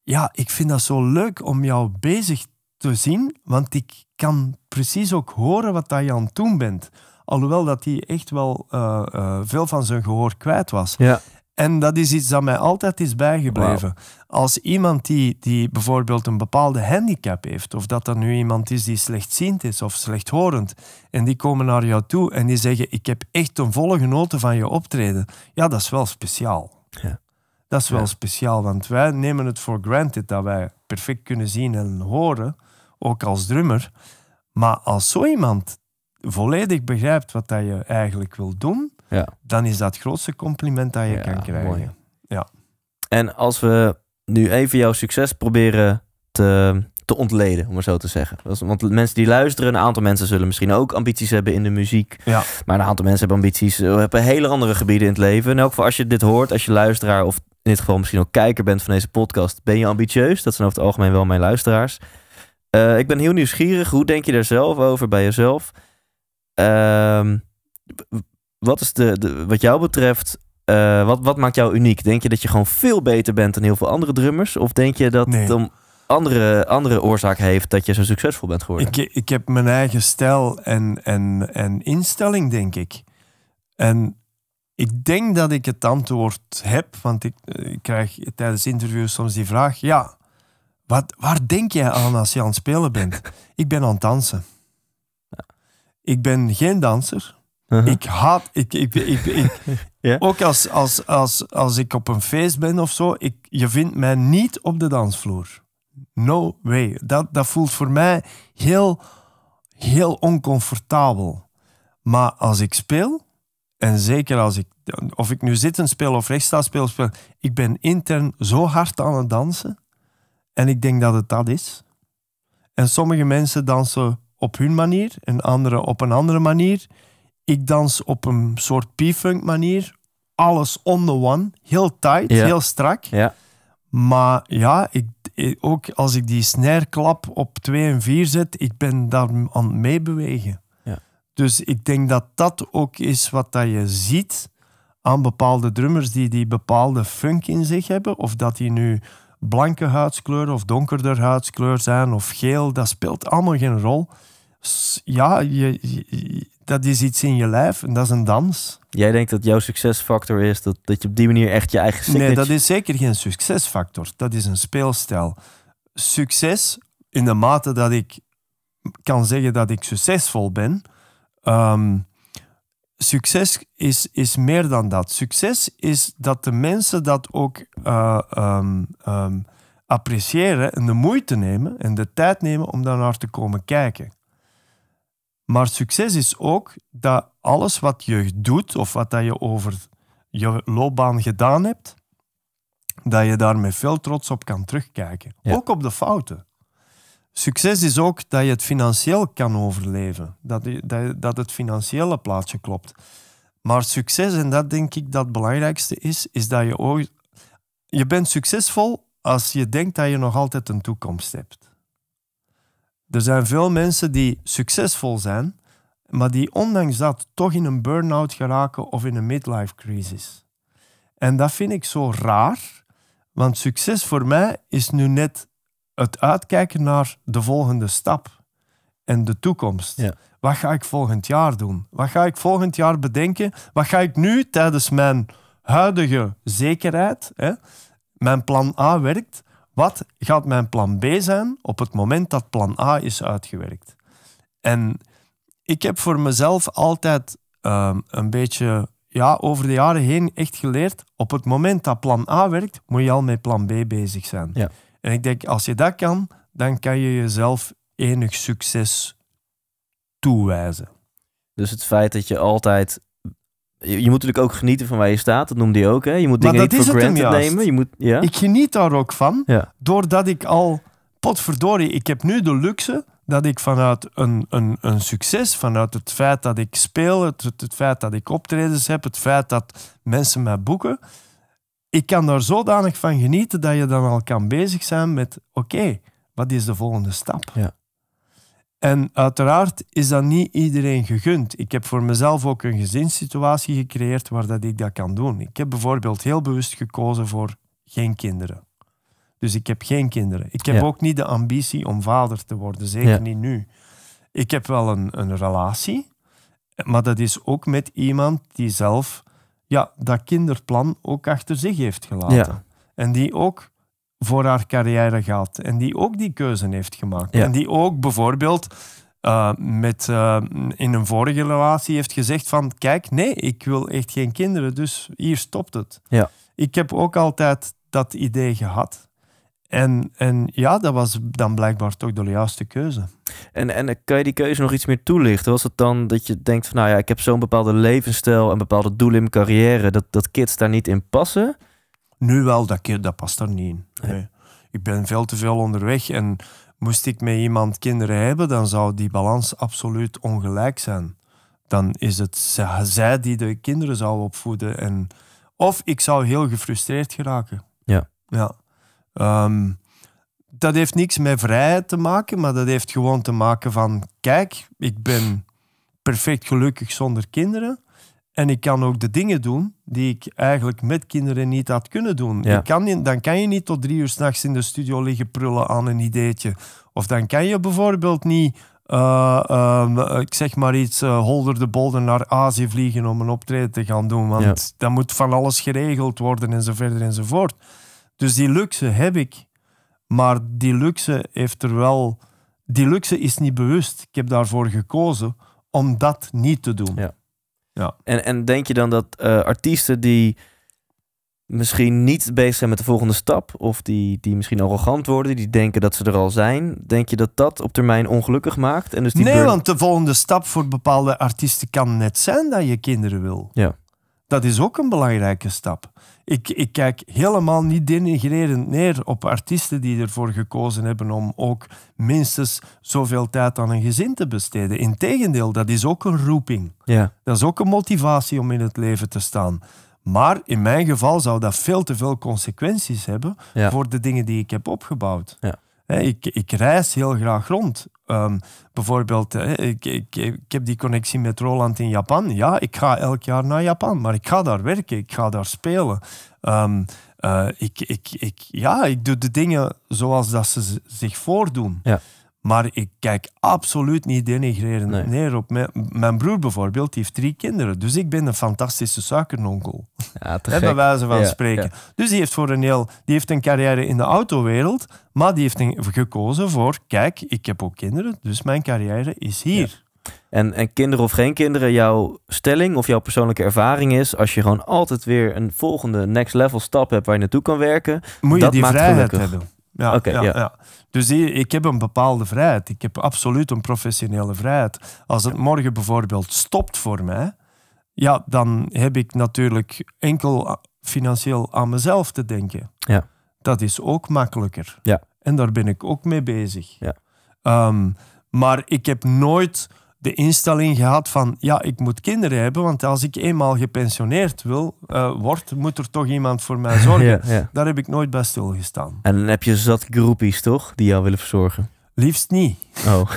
ja, ik vind dat zo leuk om jou bezig te zien, want ik kan precies ook horen wat je aan het doen bent. Alhoewel dat hij echt wel eh, eh, veel van zijn gehoor kwijt was. Ja. En dat is iets dat mij altijd is bijgebleven. Als iemand die, die bijvoorbeeld een bepaalde handicap heeft, of dat dat nu iemand is die slechtziend is of slechthorend, en die komen naar jou toe en die zeggen: Ik heb echt een volle genoten van je optreden. Ja, dat is wel speciaal. Ja. Dat is wel speciaal, want wij nemen het voor granted dat wij perfect kunnen zien en horen, ook als drummer. Maar als zo iemand volledig begrijpt wat dat je eigenlijk wil doen, ja. dan is dat het grootste compliment dat je ja, kan krijgen. Ja. En als we nu even jouw succes proberen te, te ontleden, om het zo te zeggen. Want mensen die luisteren, een aantal mensen zullen misschien ook ambities hebben in de muziek. Ja. Maar een aantal mensen hebben ambities hebben eh, hele andere gebieden in het leven. En ook voor als je dit hoort, als je luisteraar of in dit geval misschien ook kijker bent van deze podcast, ben je ambitieus? Dat zijn over het algemeen wel mijn luisteraars. Eh, ik ben heel nieuwsgierig. Hoe denk je daar zelf over bij jezelf? Ehm wat is de, de wat jou betreft, eh, wat, wat maakt jou uniek? Denk je dat je gewoon veel beter bent dan heel veel andere drummers? Of denk je dat het een andere, andere oorzaak heeft dat je zo succesvol bent geworden? Ik, ik heb mijn eigen stijl en, en, en instelling, denk ik. En ik denk dat ik het antwoord heb, want ik, eh, krijg tijdens interviews soms die vraag: ja, wat, waar denk jij aan als je aan het spelen bent? ik ben aan het dansen. Ik ben geen danser, uh-huh. Ik haat, ik, ik, ik, ik ja? ook als, als, als, als ik op een feest ben of zo, ik, je vindt mij niet op de dansvloer. No way. Dat, dat voelt voor mij heel, heel oncomfortabel. Maar als ik speel, en zeker als ik, of ik nu zittend speel of rechtstaand speel, speel, ik ben intern zo hard aan het dansen. En ik denk dat het dat is. En sommige mensen dansen op hun manier en anderen op een andere manier. Ik dans op een soort P-funk manier. Alles on the one. Heel tight, heel strak. Ja. Maar ja, ik, ook als ik die snareklap op 2 en 4 zet, ik ben daar aan het meebewegen. Ja. Dus ik denk dat dat ook is wat dat je ziet aan bepaalde drummers die die bepaalde funk in zich hebben. Of dat die nu blanke huidskleur of donkerder huidskleur zijn of geel, dat speelt allemaal geen rol. Ja, je, dat is iets in je lijf en dat is een dans. Jij denkt dat jouw succesfactor is dat, dat je op die manier echt je eigen signature... Nee, dat is zeker geen succesfactor. Dat is een speelstijl. Succes, in de mate dat ik kan zeggen dat ik succesvol ben... Ehm, succes is, is meer dan dat. Succes is dat de mensen dat ook eh, ehm, ehm, appreciëren en de moeite nemen en de tijd nemen om daar naar te komen kijken. Maar succes is ook dat alles wat je doet of wat dat je over je loopbaan gedaan hebt, dat je daar met veel trots op kan terugkijken. Ook op de fouten. Succes is ook dat je het financieel kan overleven. Dat, dat, dat het financiële plaatje klopt. Maar succes, en dat denk ik dat het belangrijkste is, is dat je ook... Je bent succesvol als je denkt dat je nog altijd een toekomst hebt. Er zijn veel mensen die succesvol zijn, maar die ondanks dat toch in een burn-out geraken of in een midlife crisis. En dat vind ik zo raar, want succes voor mij is nu net het uitkijken naar de volgende stap en de toekomst. Wat ga ik volgend jaar doen? Wat ga ik volgend jaar bedenken? Wat ga ik nu tijdens mijn huidige zekerheid, hè, mijn plan A werkt, wat gaat mijn plan B zijn op het moment dat plan A is uitgewerkt? En ik heb voor mezelf altijd ehm, een beetje ja, over de jaren heen echt geleerd. Op het moment dat plan A werkt, moet je al met plan B bezig zijn. Ja. En ik denk, als je dat kan, dan kan je jezelf enig succes toewijzen. Dus het feit dat je altijd je moet natuurlijk ook genieten van waar je staat. Dat noemde hij ook. Hè? Je moet dingen niet voor granted nemen. Je moet, ja? Ik geniet daar ook van. Doordat ik al... Potverdorie, ik heb nu de luxe dat ik vanuit een, een, een succes, vanuit het feit dat ik speel, het, het feit dat ik optredens heb, het feit dat mensen mij boeken, ik kan daar zodanig van genieten dat je dan al kan bezig zijn met: oké, wat is de volgende stap? Ja. En uiteraard is dat niet iedereen gegund. Ik heb voor mezelf ook een gezinssituatie gecreëerd waar dat ik dat kan doen. Ik heb bijvoorbeeld heel bewust gekozen voor geen kinderen. Dus ik heb geen kinderen. Ik heb ook niet de ambitie om vader te worden, zeker niet nu. Ik heb wel een, een relatie, maar dat is ook met iemand die zelf ja, dat kinderplan ook achter zich heeft gelaten. En die ook voor haar carrière gehad En die ook die keuze heeft gemaakt. En die ook bijvoorbeeld eh, met, eh, in een vorige relatie heeft gezegd van... Kijk, nee, ik wil echt geen kinderen, dus hier stopt het. Ja. Ik heb ook altijd dat idee gehad. En, en ja, dat was dan blijkbaar toch de juiste keuze. En, en eh, kan je die keuze nog iets meer toelichten? Was het dan dat je denkt van, nou ja, ik heb zo'n bepaalde levensstijl en bepaalde doel in mijn carrière, dat, dat kids daar niet in passen? Nu wel, dat, keer, dat past er niet in. Ik ben veel te veel onderweg en moest ik met iemand kinderen hebben, dan zou die balans absoluut ongelijk zijn. Dan is het zij die de kinderen zou opvoeden. En, of ik zou heel gefrustreerd geraken. Ja. ja. Ehm, dat heeft niks met vrijheid te maken, maar dat heeft gewoon te maken van: kijk, ik ben perfect gelukkig zonder kinderen. En ik kan ook de dingen doen die ik eigenlijk met kinderen niet had kunnen doen. Ik kan, dan kan je niet tot drie uur s'nachts in de studio liggen prullen aan een ideetje. Of dan kan je bijvoorbeeld niet, eh, ehm, ik zeg maar iets, eh, holder de bolder naar Azië vliegen om een optreden te gaan doen. Want dan moet van alles geregeld worden enzovoort enzovoort. Dus die luxe heb ik. Maar die luxe heeft er wel... Die luxe is niet bewust. Ik heb daarvoor gekozen om dat niet te doen. Ja. Ja. En, en denk je dan dat eh, artiesten die misschien niet bezig zijn met de volgende stap, of die, die misschien arrogant worden, die denken dat ze er al zijn, denk je dat dat op termijn ongelukkig maakt? En dus die nee, want de volgende stap voor bepaalde artiesten kan net zijn dat je kinderen wil. Ja dat is ook een belangrijke stap. Ik, ik kijk helemaal niet denigrerend neer op artiesten die ervoor gekozen hebben om ook minstens zoveel tijd aan een gezin te besteden. Integendeel, dat is ook een roeping. Ja. Dat is ook een motivatie om in het leven te staan. Maar in mijn geval zou dat veel te veel consequenties hebben voor de dingen die ik heb opgebouwd. Ja. Ik, ik reis heel graag rond. Ehm, bijvoorbeeld, ik, ik, ik heb die connectie met Roland in Japan. Ja, ik ga elk jaar naar Japan, maar ik ga daar werken, ik ga daar spelen. Ehm, eh, ik, ik, ik, ja, ik doe de dingen zoals dat ze zich voordoen. Ja. Maar ik kijk absoluut niet denigrerend nee. neer op mijn, mijn broer bijvoorbeeld. Die heeft drie kinderen. Dus ik ben een fantastische suikernonkel. Ja, te Bij wijze van spreken. Dus die heeft, voor een heel, die heeft een carrière in de autowereld. Maar die heeft gekozen voor... Kijk, ik heb ook kinderen. Dus mijn carrière is hier. En, en kinderen of geen kinderen, jouw stelling of jouw persoonlijke ervaring is... als je gewoon altijd weer een volgende next level stap hebt waar je naartoe kan werken... Moet je dat die maakt vrijheid gelukkig. hebben ja, ja, ja. Dus ik heb een bepaalde vrijheid. Ik heb absoluut een professionele vrijheid. Als het morgen bijvoorbeeld stopt voor mij, ja, dan heb ik natuurlijk enkel financieel aan mezelf te denken. Ja. Dat is ook makkelijker. Ja. En daar ben ik ook mee bezig. Ja. Ehm, maar ik heb nooit de instelling gehad van ja, ik moet kinderen hebben, want als ik eenmaal gepensioneerd wil, uh, moet er toch iemand voor mij zorgen. Daar heb ik nooit bij stilgestaan. En dan heb je zat groepies toch, die jou willen verzorgen? Liefst niet. Oh.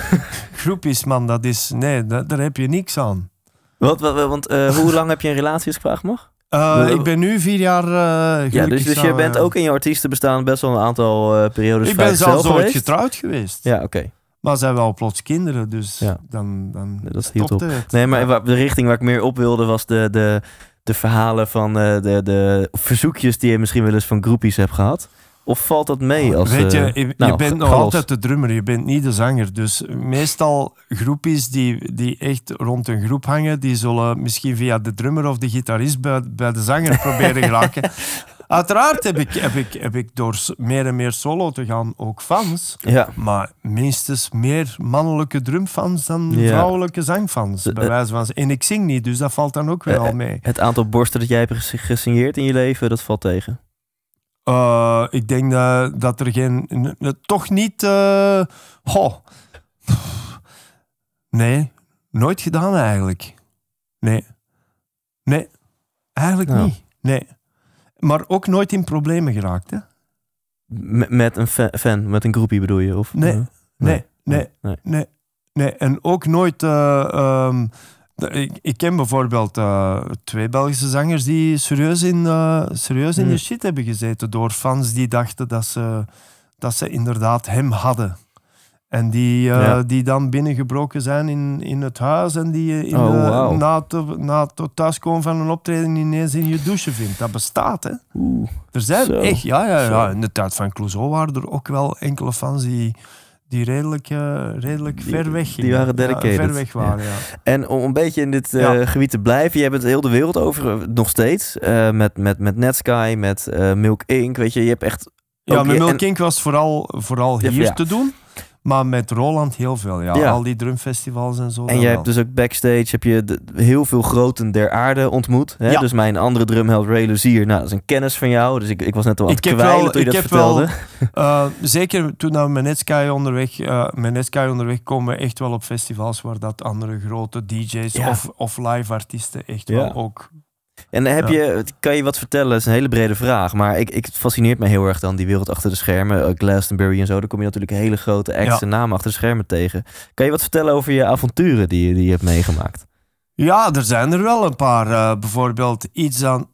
groepies man, dat is, nee, daar heb je niks aan. Wat, wat want eh, hoe lang heb je een relatie, gevraagd mag? Eh, ik ben nu vier jaar Ja, dus, dus je bent ook in je artiestenbestaan best wel een aantal periodes Ik ben zelfs ooit getrouwd geweest. Ja, oké. Maar zijn wel plots kinderen, dus dan, dan dat is heel top. Nee, maar de richting waar ik meer op wilde was de, de, de verhalen van eh, de, de verzoekjes die je misschien wel eens van groepies hebt gehad. Of valt dat mee? Oh, als, Weet je, eh, je, nou, bent altijd de drummer, je bent niet de zanger. Dus meestal groepjes die, die echt rond een groep hangen, die zullen misschien via de drummer of de gitarist bij, bij de zanger proberen geraken. Uiteraard heb ik, heb, ik, heb ik door meer en meer solo te gaan ook fans. Ja. Maar minstens meer mannelijke drumfans dan vrouwelijke zangfans. Bij van. En ik zing niet, dus dat valt dan ook wel eh, mee. Het aantal borsten dat jij hebt gesigneerd in je leven, dat valt tegen. Eh, ik denk dat, dat er geen. Toch niet. Uh, oh. Nee, nooit gedaan eigenlijk. Nee. Nee, eigenlijk nou. niet. Nee. Maar ook nooit in problemen geraakt, hè? Met, een fan, met een groepie bedoel je? Of, nee, nee, nee, nee, En ook nooit... Eh, ehm, ik, ik, ken bijvoorbeeld eh, twee Belgische zangers die serieus in, eh, serieus in de hmm. shit hebben gezeten door fans die dachten dat ze, dat ze inderdaad hem hadden. En die, eh, die dan binnengebroken zijn in, in het huis en die je eh, in oh, eh, na, na het thuiskomen van een optreden ineens in je douche vindt. Dat bestaat, hè? Oeh, er zijn echt, ja, ja, ja. In de tijd van Clouseau waren er ook wel enkele fans die, die redelijk, redelijk ver weg gingen. Die waren dedicated. ver weg waren, ja. En om een beetje in dit gebied te blijven, je hebt het heel de wereld over, nog steeds. met, met, met Netsky, met Milk Inc. Weet je, je hebt echt... Ja, met Milk en... Inc. was vooral, vooral hier te doen. Maar met Roland heel veel, ja. Al die drumfestivals en zo. En jij hebt dus ook backstage heb je heel veel groten der aarde ontmoet. Hè? Ja. Dus mijn andere drumheld Ray Luzier, nou, dat is een kennis van jou. Dus ik, ik was net al aan het ik kwijlen toen je dat vertelde. Wel, eh, zeker toen eh, we met Netsky onderweg, uh, onderweg komen echt wel op festivals waar dat andere grote DJ's of, of live artiesten echt wel ook en heb je, kan je wat vertellen? Dat is een hele brede vraag. Maar ik, ik, fascineert me heel erg dan die wereld achter de schermen. Eh, Glastonbury en zo. Daar kom je natuurlijk hele grote acts en namen achter de schermen tegen. Kan je wat vertellen over je avonturen die, die je hebt meegemaakt? Ja, er zijn er wel een paar. Eh, bijvoorbeeld iets dan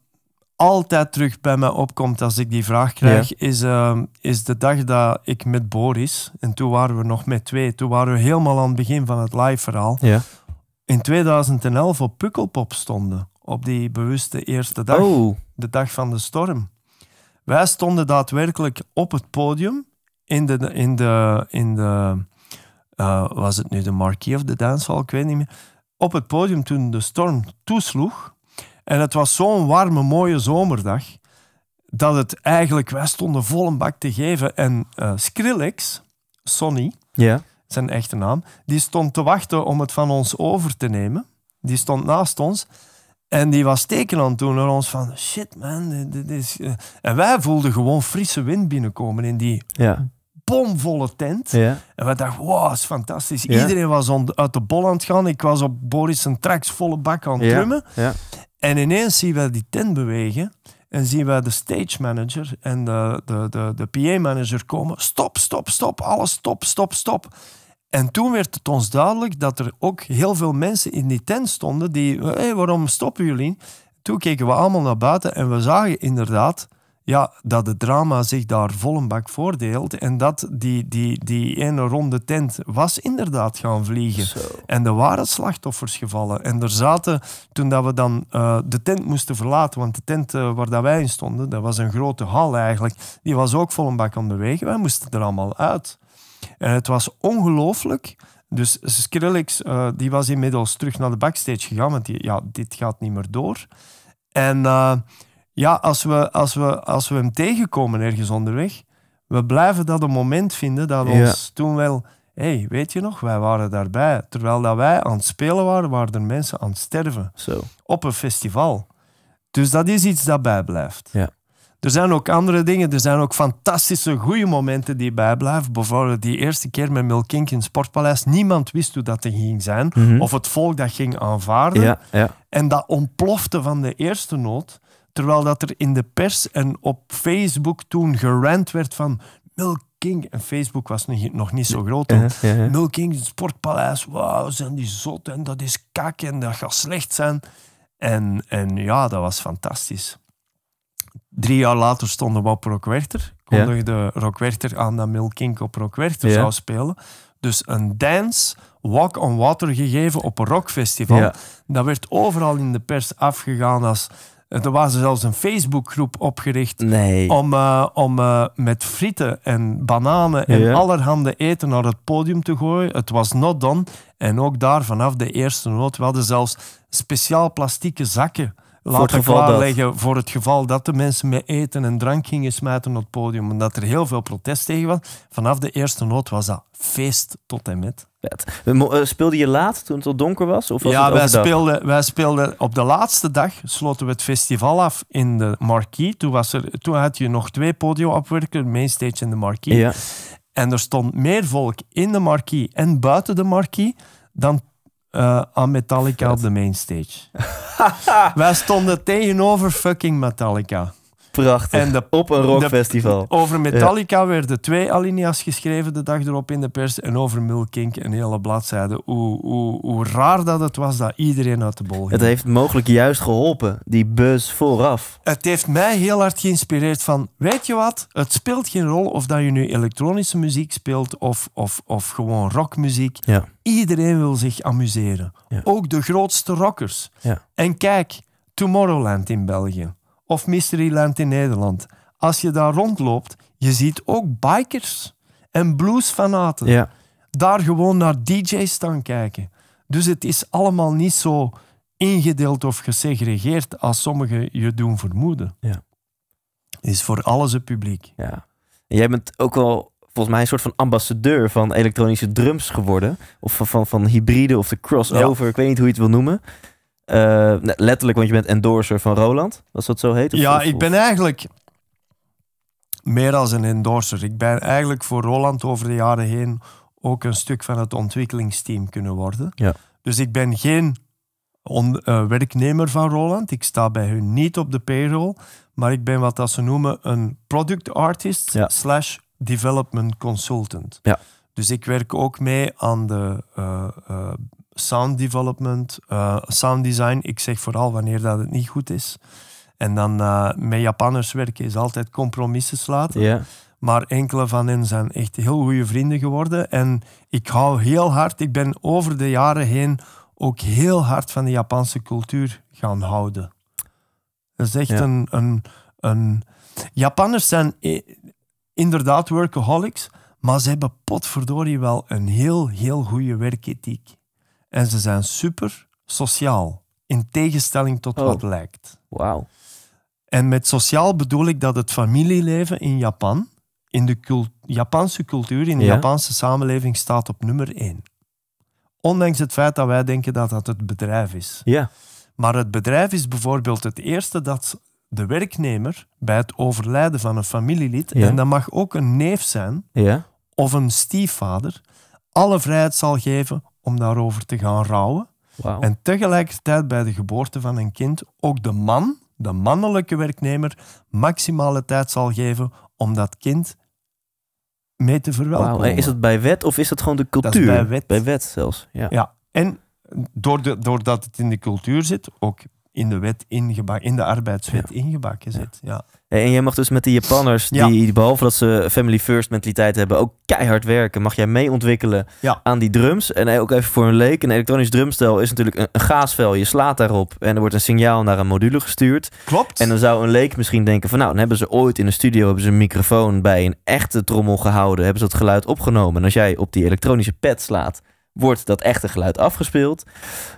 altijd terug bij mij opkomt als ik die vraag krijg, is, ehm, is de dag dat ik met Boris, en toen waren we nog met twee, toen waren we helemaal aan het begin van het live verhaal, ja. in 2011 op Pukkelpop stonden op die bewuste eerste dag, oh. de dag van de storm. Wij stonden daadwerkelijk op het podium in de, in de, in de eh, was het nu de marquee of de dancehall, ik weet niet meer, op het podium toen de storm toesloeg. En het was zo'n warme, mooie zomerdag, dat het eigenlijk, wij stonden vol een bak te geven. En uh, Skrillex, Sonny, zijn echte naam, die stond te wachten om het van ons over te nemen. Die stond naast ons. En die was teken toen naar ons van, shit man, dit, is... Eh. En wij voelden gewoon frisse wind binnenkomen in die bomvolle tent. En we dachten, wow, is fantastisch. Iedereen was uit de bol aan het gaan. Ik was op Boris en tracks volle bak aan het drummen. En ineens zien we die tent bewegen. En zien we de stage manager en de, de, de, de PA manager komen. Stop, stop, stop. Alles stop, stop, stop. En toen werd het ons duidelijk dat er ook heel veel mensen in die tent stonden die, hé, waarom stoppen jullie? Toen keken we allemaal naar buiten en we zagen inderdaad ja, dat het drama zich daar vol een bak en dat die, die, die ene ronde tent was inderdaad gaan vliegen. En er waren slachtoffers gevallen. En er zaten, toen dat we dan eh, de tent moesten verlaten, want de tent eh, waar dat wij in stonden, dat was een grote hal eigenlijk, die was ook vol een bak aan Wij moesten er allemaal uit. En eh, het was ongelooflijk. Dus Skrillex eh, die was inmiddels terug naar de backstage gegaan, want die, ja, dit gaat niet meer door. En eh, ja, als we, als, we, als we hem tegenkomen ergens onderweg, we blijven dat een moment vinden dat ja. ons toen wel... hey, weet je nog, wij waren daarbij. Terwijl dat wij aan het spelen waren, waren er mensen aan het sterven. Zo. Op een festival. Dus dat is iets dat bijblijft. Ja. Er zijn ook andere dingen. Er zijn ook fantastische, goede momenten die bijblijven. Bijvoorbeeld die eerste keer met King in het Sportpaleis. Niemand wist hoe dat ging zijn. Mhm. Of het volk dat ging aanvaarden. En dat ontplofte van de eerste noot. Terwijl dat er in de pers en op Facebook toen gerand werd van... Milk King, en Facebook was nog niet zo groot Milk King, het Sportpaleis, wauw, zijn die zot en dat is kak en dat gaat slecht zijn. En, en ja, dat was fantastisch. Drie jaar later stonden we op Rockwerchter. Kondigde ja. Rockwerchter aan dat Milkink op rockwerter zou spelen. Dus een dance walk on water gegeven op een rockfestival. Dat werd overal in de pers afgegaan als... Er was zelfs een Facebookgroep opgericht om, eh, om eh, met frieten en bananen en allerhande eten naar het podium te gooien. Het was not done. En ook daar vanaf de eerste noot, we hadden zelfs speciaal plastieke zakken voor het geval dat... voor het geval dat de mensen met eten en drank gingen smijten op het podium, omdat er heel veel protest tegen was. Vanaf de eerste noot was dat feest tot en met. Eh, speelde je laat toen het donker was? Of was ja, wij, speelden, wij speelden op de laatste dag, sloten we het festival af in de Marquis. Toen, was er, toen had je nog twee podiumopwerken, main Mainstage en de Marquis. En er stond meer volk in de Marquis en buiten de Marquis dan uh, aan Metallica op de mainstage. Wij stonden tegenover fucking Metallica. Prachtig. En de, op een rockfestival. over Metallica werden twee alinea's geschreven de dag erop in de pers. En over Milkink een hele bladzijde. Hoe, hoe, hoe raar dat het was dat iedereen uit de bol ging. Het heeft mogelijk juist geholpen, die buzz vooraf. Het heeft mij heel hard geïnspireerd van... Weet je wat? Het speelt geen rol of dat je nu elektronische muziek speelt of, of, of gewoon rockmuziek. Iedereen wil zich amuseren. Ook de grootste rockers. En kijk, Tomorrowland in België of Mysteryland in Nederland. Als je daar rondloopt, je ziet ook bikers en bluesfanaten ja. daar gewoon naar DJ's staan kijken. Dus het is allemaal niet zo ingedeeld of gesegregeerd als sommigen je doen vermoeden. Ja. Is voor alles een publiek. Ja. En jij bent ook wel volgens mij een soort van ambassadeur van elektronische drums geworden. Of van, van, van hybride of de crossover. Ik weet niet hoe je het wil noemen. Eh, letterlijk, want je bent endorser van Roland, als dat zo heet. Of ja, ik ben eigenlijk meer als een endorser. Ik ben eigenlijk voor Roland over de jaren heen ook een stuk van het ontwikkelingsteam kunnen worden. Ja. Dus ik ben geen eh, werknemer van Roland. Ik sta bij hun niet op de payroll. Maar ik ben wat dat ze noemen een product artist slash development consultant. Ja. Dus ik werk ook mee aan de eh, sound development, eh, sound design. Ik zeg vooral wanneer dat het niet goed is. En dan eh, met Japanners werken is altijd compromissen sluiten. Maar enkele van hen zijn echt heel goede vrienden geworden. En ik hou heel hard, ik ben over de jaren heen ook heel hard van de Japanse cultuur gaan houden. Dat is echt een, een, een. Japanners zijn inderdaad workaholics, maar ze hebben potverdorie wel een heel, heel goede werkethiek. En ze zijn super sociaal, in tegenstelling tot wat oh. lijkt. Wauw. En met sociaal bedoel ik dat het familieleven in Japan, in de Japanse cultuur, in de Japanse samenleving, staat op nummer één. Ondanks het feit dat wij denken dat dat het bedrijf is. Ja. Maar het bedrijf is bijvoorbeeld het eerste dat de werknemer bij het overlijden van een familielid, en dat mag ook een neef zijn ja. of een stiefvader, alle vrijheid zal geven om daarover te gaan rouwen. En tegelijkertijd bij de geboorte van een kind ook de man, de mannelijke werknemer, maximale tijd zal geven om dat kind mee te verwelkomen. Is dat bij wet of is dat gewoon de cultuur? bij wet. Bij wet zelfs. Ja. ja. En doordat het in de cultuur zit, ook in de wet ingebakken, in de arbeidswet ingebakken zit. Ja. En jij mag dus met die Japanners, die behalve dat ze family first mentaliteit hebben, ook keihard werken. Mag jij mee ontwikkelen aan die drums. En ook even voor een leek, een elektronisch drumstel is natuurlijk een, een, gaasvel. Je slaat daarop en er wordt een signaal naar een module gestuurd. Klopt. En dan zou een leek misschien denken van nou, dan hebben ze ooit in een studio hebben ze een microfoon bij een echte trommel gehouden. Hebben ze dat geluid opgenomen. En als jij op die elektronische pad slaat, wordt dat echte geluid afgespeeld.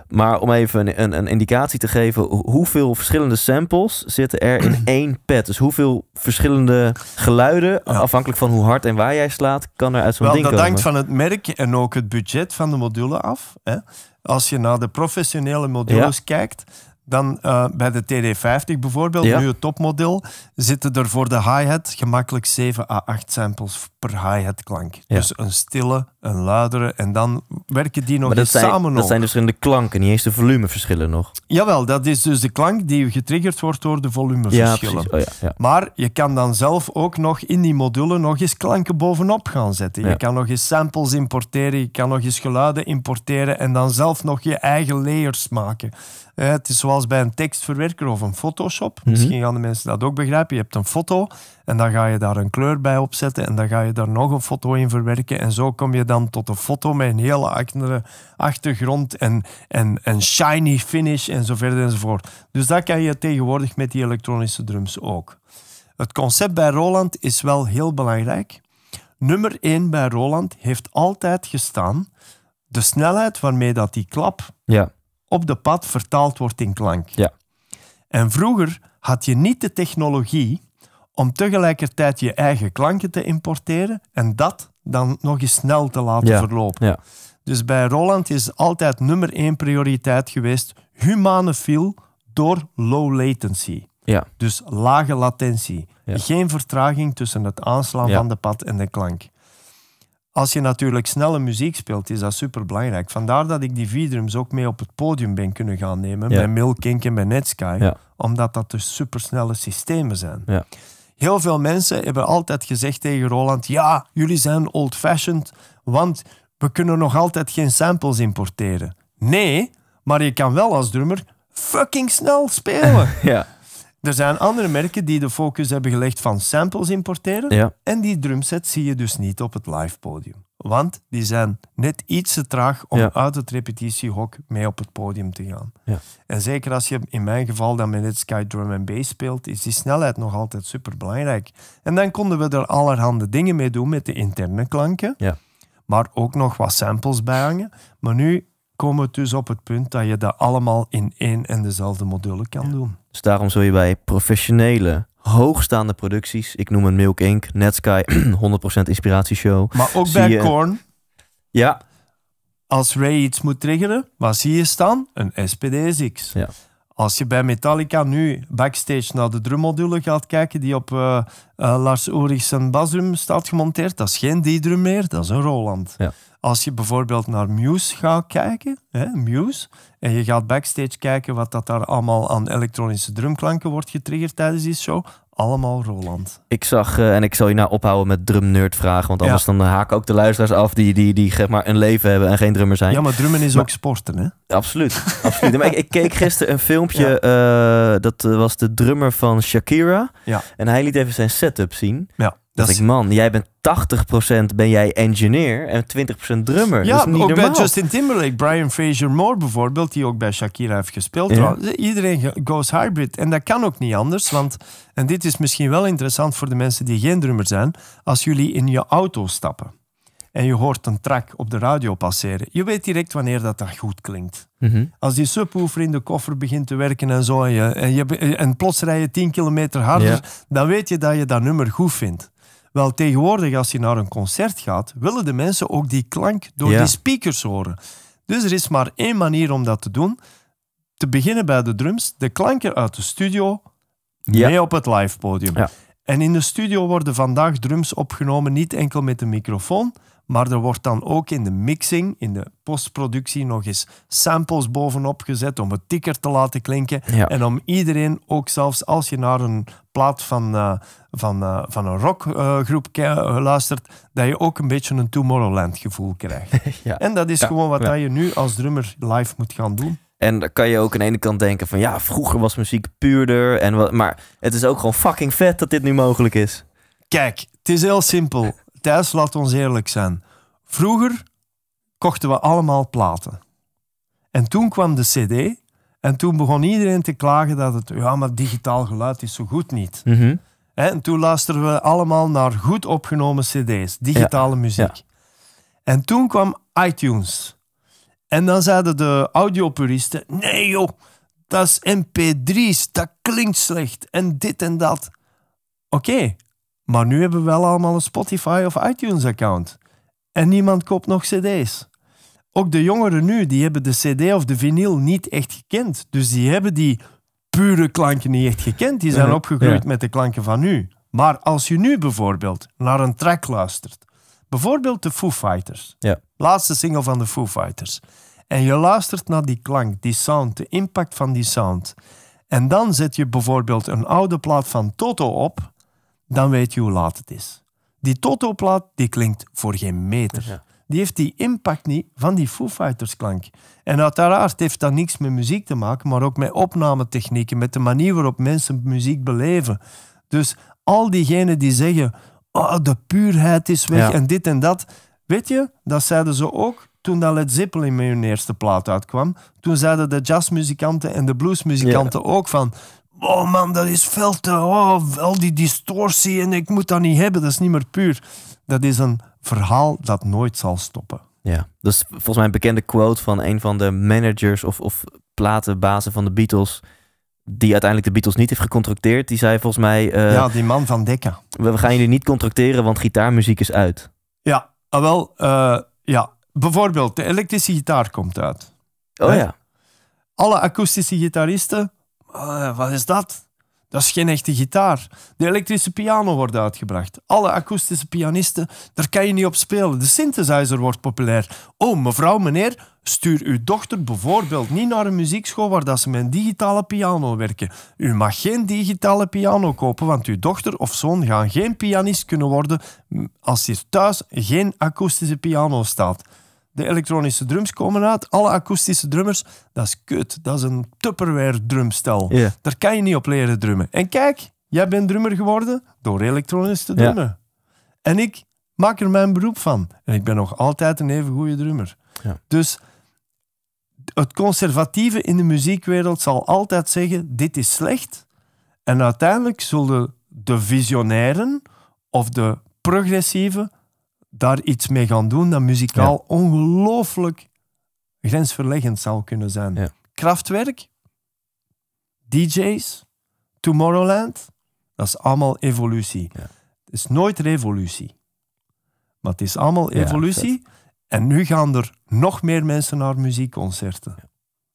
Maar om even een, een, indicatie te geven, hoeveel verschillende samples zitten er in één pad? Dus hoeveel verschillende geluiden, afhankelijk van hoe hard en waar jij slaat, kan er uit zo'n ding komen? Dat hangt van het merk en ook het budget van de module af. Hè? Als je naar de professionele modules kijkt, dan eh, bij de TD50 bijvoorbeeld, nu het topmodel, zitten er voor de hi-hat gemakkelijk 7 à 8 samples per hi-hat klank. Dus een stille, een luidere en dan werken die nog eens zijn, samen Dat zijn dus in de klanken, niet eens de volumeverschillen nog. Jawel, dat is dus de klank die getriggerd wordt door de volumeverschillen. Oh, ja, maar je kan dan zelf ook nog in die module nog eens klanken bovenop gaan zetten. Je kan nog eens samples importeren, je kan nog eens geluiden importeren en dan zelf nog je eigen layers maken. Eh, het is zoals bij een tekstverwerker of een Photoshop. Mhm. Misschien gaan de mensen dat ook begrijpen. Je hebt een foto en dan ga je daar een kleur bij opzetten en dan ga je daar nog een foto in verwerken. En zo kom je dan tot een foto met een hele andere achtergrond en, en, en shiny finish en zo verder enzovoort. Dus dat kan je tegenwoordig met die elektronische drums ook. Het concept bij Roland is wel heel belangrijk. Nummer 1 bij Roland heeft altijd gestaan de snelheid waarmee dat die klap ja. op de pad vertaald wordt in klank. Ja. En vroeger had je niet de technologie om tegelijkertijd je eigen klanken te importeren en dat dan nog eens snel te laten verlopen. Dus bij Roland is altijd nummer één prioriteit geweest humane feel door low latency. Ja. Dus lage latentie. Geen vertraging tussen het aanslaan van de pad en de klank. Als je natuurlijk snelle muziek speelt, is dat super belangrijk. Vandaar dat ik die V-drums ook mee op het podium ben kunnen gaan nemen. Bij Milkink en bij Netsky. Omdat dat dus supersnelle systemen zijn. Ja. Heel veel mensen hebben altijd gezegd tegen Roland: ja, jullie zijn old-fashioned, want we kunnen nog altijd geen samples importeren. Nee, maar je kan wel als drummer fucking snel spelen. ja. Er zijn andere merken die de focus hebben gelegd van samples importeren. Ja. En die drumset zie je dus niet op het live podium. Want die zijn net iets te traag om uit het repetitiehok mee op het podium te gaan. Ja. En zeker als je in mijn geval dan met het sky drum en bass speelt, is die snelheid nog altijd super belangrijk. En dan konden we er allerhande dingen mee doen met de interne klanken, ja. maar ook nog wat samples bijhangen. Maar nu komen we dus op het punt dat je dat allemaal in één en dezelfde module kan doen. Dus daarom zul je bij professionele hoogstaande producties. Ik noem een Milk Inc., Netsky, 100% inspiratieshow. Maar ook bij Korn. Ja. Als Ray iets moet triggeren, wat zie je staan? Een spd X. Ja. Als je bij Metallica nu backstage naar de drummodule gaat kijken die op eh, eh, Lars Ulrich's zijn staat gemonteerd, dat is geen die drum meer, dat is een Roland. Als je bijvoorbeeld naar Muse gaat kijken, hè, Muse, en je gaat backstage kijken wat dat daar allemaal aan elektronische drumklanken wordt getriggerd tijdens die show, allemaal Roland. Ik zag, eh, en ik zal je nou ophouden met drumnerd vragen, want anders ja. dan eh, haken ook de luisteraars af die, die, die zeg maar een leven hebben en geen drummer zijn. Ja, maar drummen is ook sporten, hè? Absoluut. absoluut. ik, ik, keek gisteren een filmpje, eh, dat was de drummer van Shakira. Ja. En hij liet even zijn setup zien. Ja. Dacht ik, man, jij bent 80% ben jij engineer en 20% drummer. Ja, is niet ook bij Justin Timberlake, Brian Fraser Moore bijvoorbeeld, die ook bij Shakira heeft gespeeld. Iedereen goes hybrid. En dat kan ook niet anders, want, en dit is misschien wel interessant voor de mensen die geen drummer zijn, als jullie in je auto stappen en je hoort een track op de radio passeren, je weet direct wanneer dat dan goed klinkt. Mhm. Als die subwoofer in de koffer begint te werken en zo, en, je, en, plots rij je 10 kilometer harder, dan weet je dat je dat nummer goed vindt. Wel, tegenwoordig als je naar een concert gaat, willen de mensen ook die klank door die speakers horen. Dus er is maar één manier om dat te doen. Te beginnen bij de drums, de klanken uit de studio, mee op het live podium. En in de studio worden vandaag drums opgenomen, niet enkel met een microfoon, maar er wordt dan ook in de mixing, in de postproductie, nog eens samples bovenop gezet om het tikker te laten klinken. En om iedereen, ook zelfs als je naar een plaat van, eh, van, eh, van een rockgroep eh, luistert, dat je ook een beetje een Tomorrowland gevoel krijgt. ja. En dat is gewoon wat je nu als drummer live moet gaan doen. En dan kan je ook aan de ene kant denken van ja, vroeger was muziek puurder. En wat, maar het is ook gewoon fucking vet dat dit nu mogelijk is. Kijk, het is heel simpel. Thijs, laat ons eerlijk zijn. Vroeger kochten we allemaal platen. En toen kwam de CD en toen begon iedereen te klagen dat het, ja, maar digitaal geluid is zo goed niet. Mhm. En toen luisterden we allemaal naar goed opgenomen CD's, digitale muziek. En toen kwam iTunes. En dan zeiden de audiopuristen: nee joh, dat is MP3's, dat klinkt slecht en dit en dat. Oké, maar nu hebben we wel allemaal een Spotify of iTunes-account. En niemand koopt nog CD's. Ook de jongeren nu, die hebben de CD of de vinyl niet echt gekend. Dus die hebben die pure klanken niet echt gekend. Die zijn opgegroeid met de klanken van nu. Maar als je nu bijvoorbeeld naar een track luistert, bijvoorbeeld de Foo Fighters, ja. laatste single van de Foo Fighters, en je luistert naar die klank, die sound, de impact van die sound, en dan zet je bijvoorbeeld een oude plaat van Toto op, dan weet je hoe laat het is. Die Toto-plaat die klinkt voor geen meter. Die heeft die impact niet van die Foo Fighters klank. En uiteraard heeft dat niks met muziek te maken, maar ook met opnametechnieken, met de manier waarop mensen muziek beleven. Dus al diegenen die zeggen, oh, de puurheid is weg en dit en dat. Weet je, dat zeiden ze ook toen dat Led Zeppelin hun eerste plaat uitkwam. Toen zeiden de jazzmuzikanten en de bluesmuzikanten ook van... Oh man, dat is veel Oh, al die distortie en ik moet dat niet hebben. Dat is niet meer puur. Dat is een verhaal dat nooit zal stoppen. Ja, dus volgens mij een bekende quote van een van de managers of, of platenbazen van de Beatles die uiteindelijk de Beatles niet heeft gecontracteerd. Die zei volgens mij... Eh, ja, die man van Dekka. We, gaan jullie niet contracteren, want gitaarmuziek is uit. Ja, ah, wel, eh, ja. Bijvoorbeeld, de elektrische gitaar komt uit. Oh ja. Alle akoestische gitaristen Ah, wat is dat? Dat is geen echte gitaar. De elektrische piano wordt uitgebracht. Alle akoestische pianisten, daar kan je niet op spelen. De synthesizer wordt populair. Oh, mevrouw, meneer, stuur uw dochter bijvoorbeeld niet naar een muziekschool waar dat ze met een digitale piano werken. U mag geen digitale piano kopen, want uw dochter of zoon gaan geen pianist kunnen worden als hier thuis geen akoestische piano staat de elektronische drums komen uit, alle akoestische drummers. Dat is kut. Dat is een Tupperware drumstel. Daar kan je niet op leren drummen. En kijk, jij bent drummer geworden door elektronisch te drummen. En ik maak er mijn beroep van. En ik ben nog altijd een even goede drummer. Ja. Dus het conservatieve in de muziekwereld zal altijd zeggen: dit is slecht. En uiteindelijk zullen de visionairen of de progressieve daar iets mee gaan doen dat muzikaal ongelooflijk grensverleggend zou kunnen zijn. Kraftwerk, DJ's, Tomorrowland, dat is allemaal evolutie. Het is nooit revolutie, maar het is allemaal evolutie. en nu gaan er nog meer mensen naar muziekconcerten.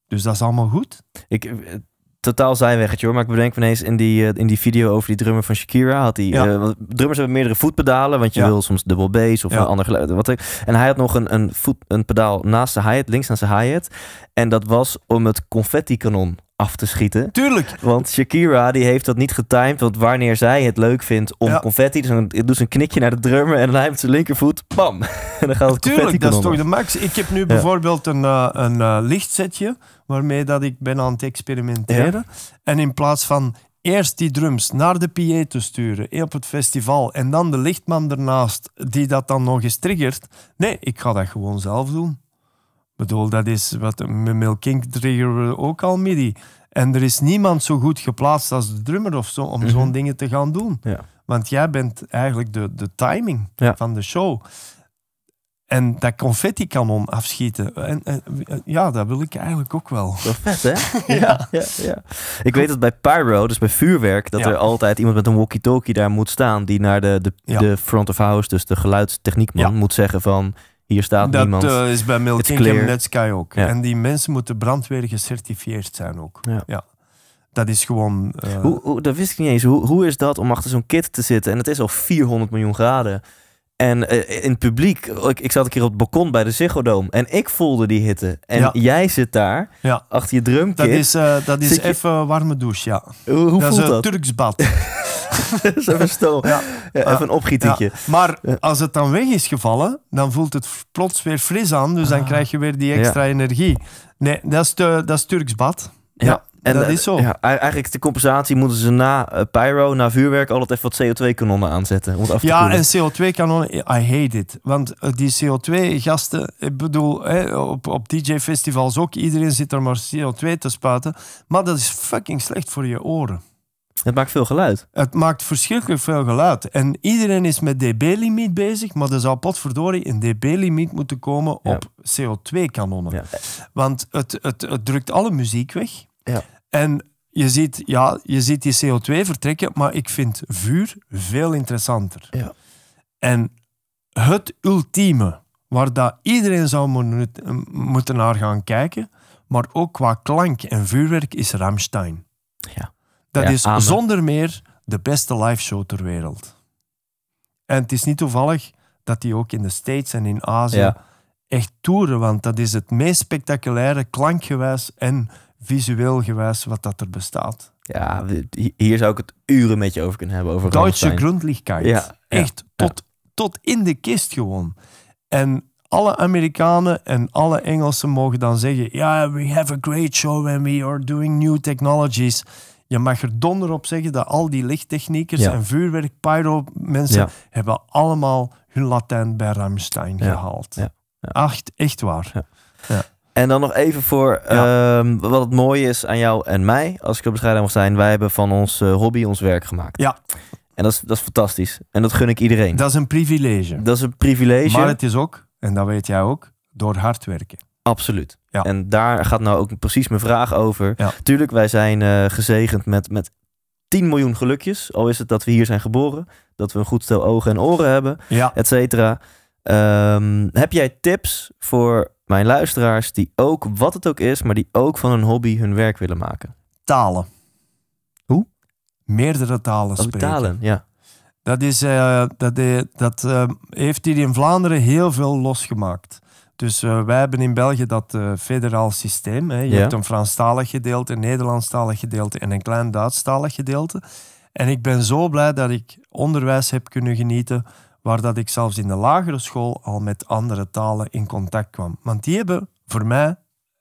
Dus dat is allemaal goed. Ik, totaal zijweggetje hoor. Maar ik bedenk me ineens in die, eh, in die video over die drummer van Shakira. Had hij, eh, drummers hebben meerdere voetpedalen, want je wil soms dubbel bass of een ander geluid. Wat en hij had nog een, een, voet, een pedaal naast de hi-hat, links naast de hi-hat. En dat was om het confetti-kanon af te schieten. Tuurlijk! Want Shakira die heeft dat niet getimed. Want wanneer zij het leuk vindt om confetti... Dus een knikje naar de drummer en dan hij met zijn linkervoet... Bam! en dan gaat het Tuurlijk, dat is toch de max. Ik heb nu bijvoorbeeld een, uh, een eh, lichtsetje... waarmee dat ik ben aan het experimenteren. En in plaats van eerst die drums naar de PA te sturen eh, op het festival en dan de lichtman ernaast die dat dan nog eens triggert. Nee, ik ga dat gewoon zelf doen bedoel, dat is wat Milking trigger ook al midi. En er is niemand zo goed geplaatst als de drummer of zo om zo'n mhm. dingen te gaan doen. Want jij bent eigenlijk de, de timing van de show. En dat confetti kan om afschieten. En, eh, ja, dat wil ik eigenlijk ook wel. Dat vet, hè? ja. ja. Ja, Ik weet dat bij pyro, dus bij vuurwerk, dat er altijd iemand met een walkie-talkie daar moet staan. Die naar de, de front of house, dus de geluidstechniekman, moet zeggen van... Hier staat dat, niemand. Dat eh, is bij Milton ook. En die mensen moeten brandweer gecertificeerd zijn ook. Ja. Dat is gewoon... Eh, hoe, hoe, dat wist ik niet eens. Hoe, hoe is dat om achter zo'n kit te zitten? En het is al 400 miljoen graden. En eh, in het publiek, ik, ik, zat een keer op het balkon bij de Ziggo Dome en ik voelde die hitte. En jij zit daar, achter je drumkit. Dat is, eh, dat is even warme douche, ja. Hoe, dat voelt is, dat? Turks bad. even stoom. even een ah, opgietetje. Maar als het dan weg is gevallen, dan voelt het plots weer fris aan. Dus dan ah. krijg je weer die extra energie. Nee, dat is, dat is Turks bad. ja. En dat eh, is zo. Ja, e- eigenlijk de compensatie moeten ze na eh, pyro, na vuurwerk, altijd even wat CO2-kanonnen aanzetten. Om het af te ja, en CO2-kanonnen, I hate it. Want eh, die CO2-gasten, ik bedoel, op, op DJ-festivals ook, iedereen zit er maar CO2 te spuiten. Maar dat is fucking slecht voor je oren. Het maakt veel geluid. Het maakt verschrikkelijk veel geluid. En iedereen is met dB-limiet bezig, maar er zou potverdorie een dB-limiet moeten komen op CO2-kanonnen. Want het, het, het drukt alle muziek weg. Ja. En je ziet, ja, je ziet die CO2 vertrekken, maar ik vind vuur veel interessanter. Ja. En het ultieme, waar dat iedereen zou moeten naar gaan kijken, maar ook qua klank en vuurwerk, is Ramstein. Ja. Dat is zonder meer de beste liveshow ter wereld. En het is niet toevallig dat die ook in de States en in Azië echt toeren, want dat is het meest spectaculaire klankgewijs en visueel gewijs wat dat er bestaat. Ja, hier zou ik het uren met je over kunnen hebben. Over Duitse grondlichkeit. Ja, Echt, Tot, tot in de kist gewoon. En alle Amerikanen en alle Engelsen mogen dan zeggen... Ja, we have a great show and we are doing new technologies. Je mag er donder op zeggen dat al die lichttechniekers en vuurwerk pyro mensen... hebben allemaal hun Latijn bij Rammstein gehaald. Echt, echt waar. Ja. En dan nog even voor ehm, wat het mooie is aan jou en mij, als ik op bescheiden mag zijn. Wij hebben van ons eh, hobby ons werk gemaakt. Ja. En dat is, dat is fantastisch. En dat gun ik iedereen. Dat is een privilege. Dat is een privilege. Maar het is ook, en dat weet jij ook, door hard werken. Absoluut. Ja. En daar gaat nou ook precies mijn vraag over. Ja. Tuurlijk, wij zijn eh, gezegend met, met 10 miljoen gelukjes. Al is het dat we hier zijn geboren. Dat we een goed stel ogen en oren hebben. Ja. Et cetera. Ehm, heb jij tips voor mijn luisteraars die ook, wat het ook is, maar die ook van hun hobby hun werk willen maken. Talen. Hoe? Meerdere talen oh, spreken. Talen, ja. Dat, is, eh, dat, dat eh, heeft hier in Vlaanderen heel veel losgemaakt. Dus eh, wij hebben in België dat federaal systeem. Hè. Je hebt een Franstalig gedeelte, een Nederlandstalig gedeelte en een klein Duitsstalig gedeelte. En ik ben zo blij dat ik onderwijs heb kunnen genieten waar dat ik zelfs in de lagere school al met andere talen in contact kwam. Want die hebben voor mij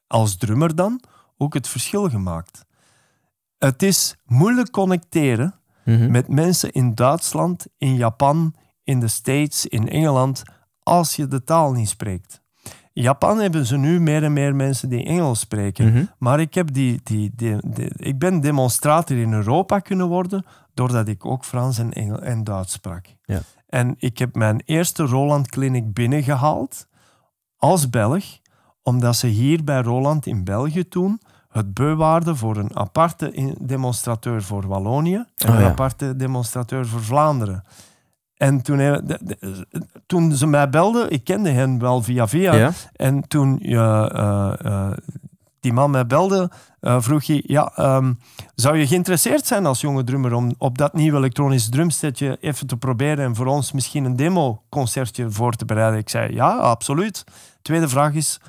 als drummer dan ook het verschil gemaakt. Het is moeilijk connecteren mhm. met mensen in Duitsland, in Japan, in de States, in Engeland, als je de taal niet spreekt. In Japan hebben ze nu meer en meer mensen die Engels spreken. Mhm. Maar ik, heb die, die, die, ik ben demonstrator in Europa kunnen worden doordat ik ook Frans en, Engels en Duits sprak. Ja. En ik heb mijn eerste Roland Clinic binnengehaald als Belg, omdat ze hier bij Roland in België toen het beu voor een aparte demonstrateur voor Wallonië en oh een aparte demonstrateur voor Vlaanderen. En toen, eh, toen ze mij belden, ik kende hen wel via via. En toen je eh, eh, die man mij belde, eh, vroeg hij: ja, ehm, Zou je geïnteresseerd zijn als jonge drummer om op dat nieuwe elektronisch drumsetje even te proberen en voor ons misschien een demo-concertje voor te bereiden? Ik zei: Ja, absoluut. Tweede vraag is: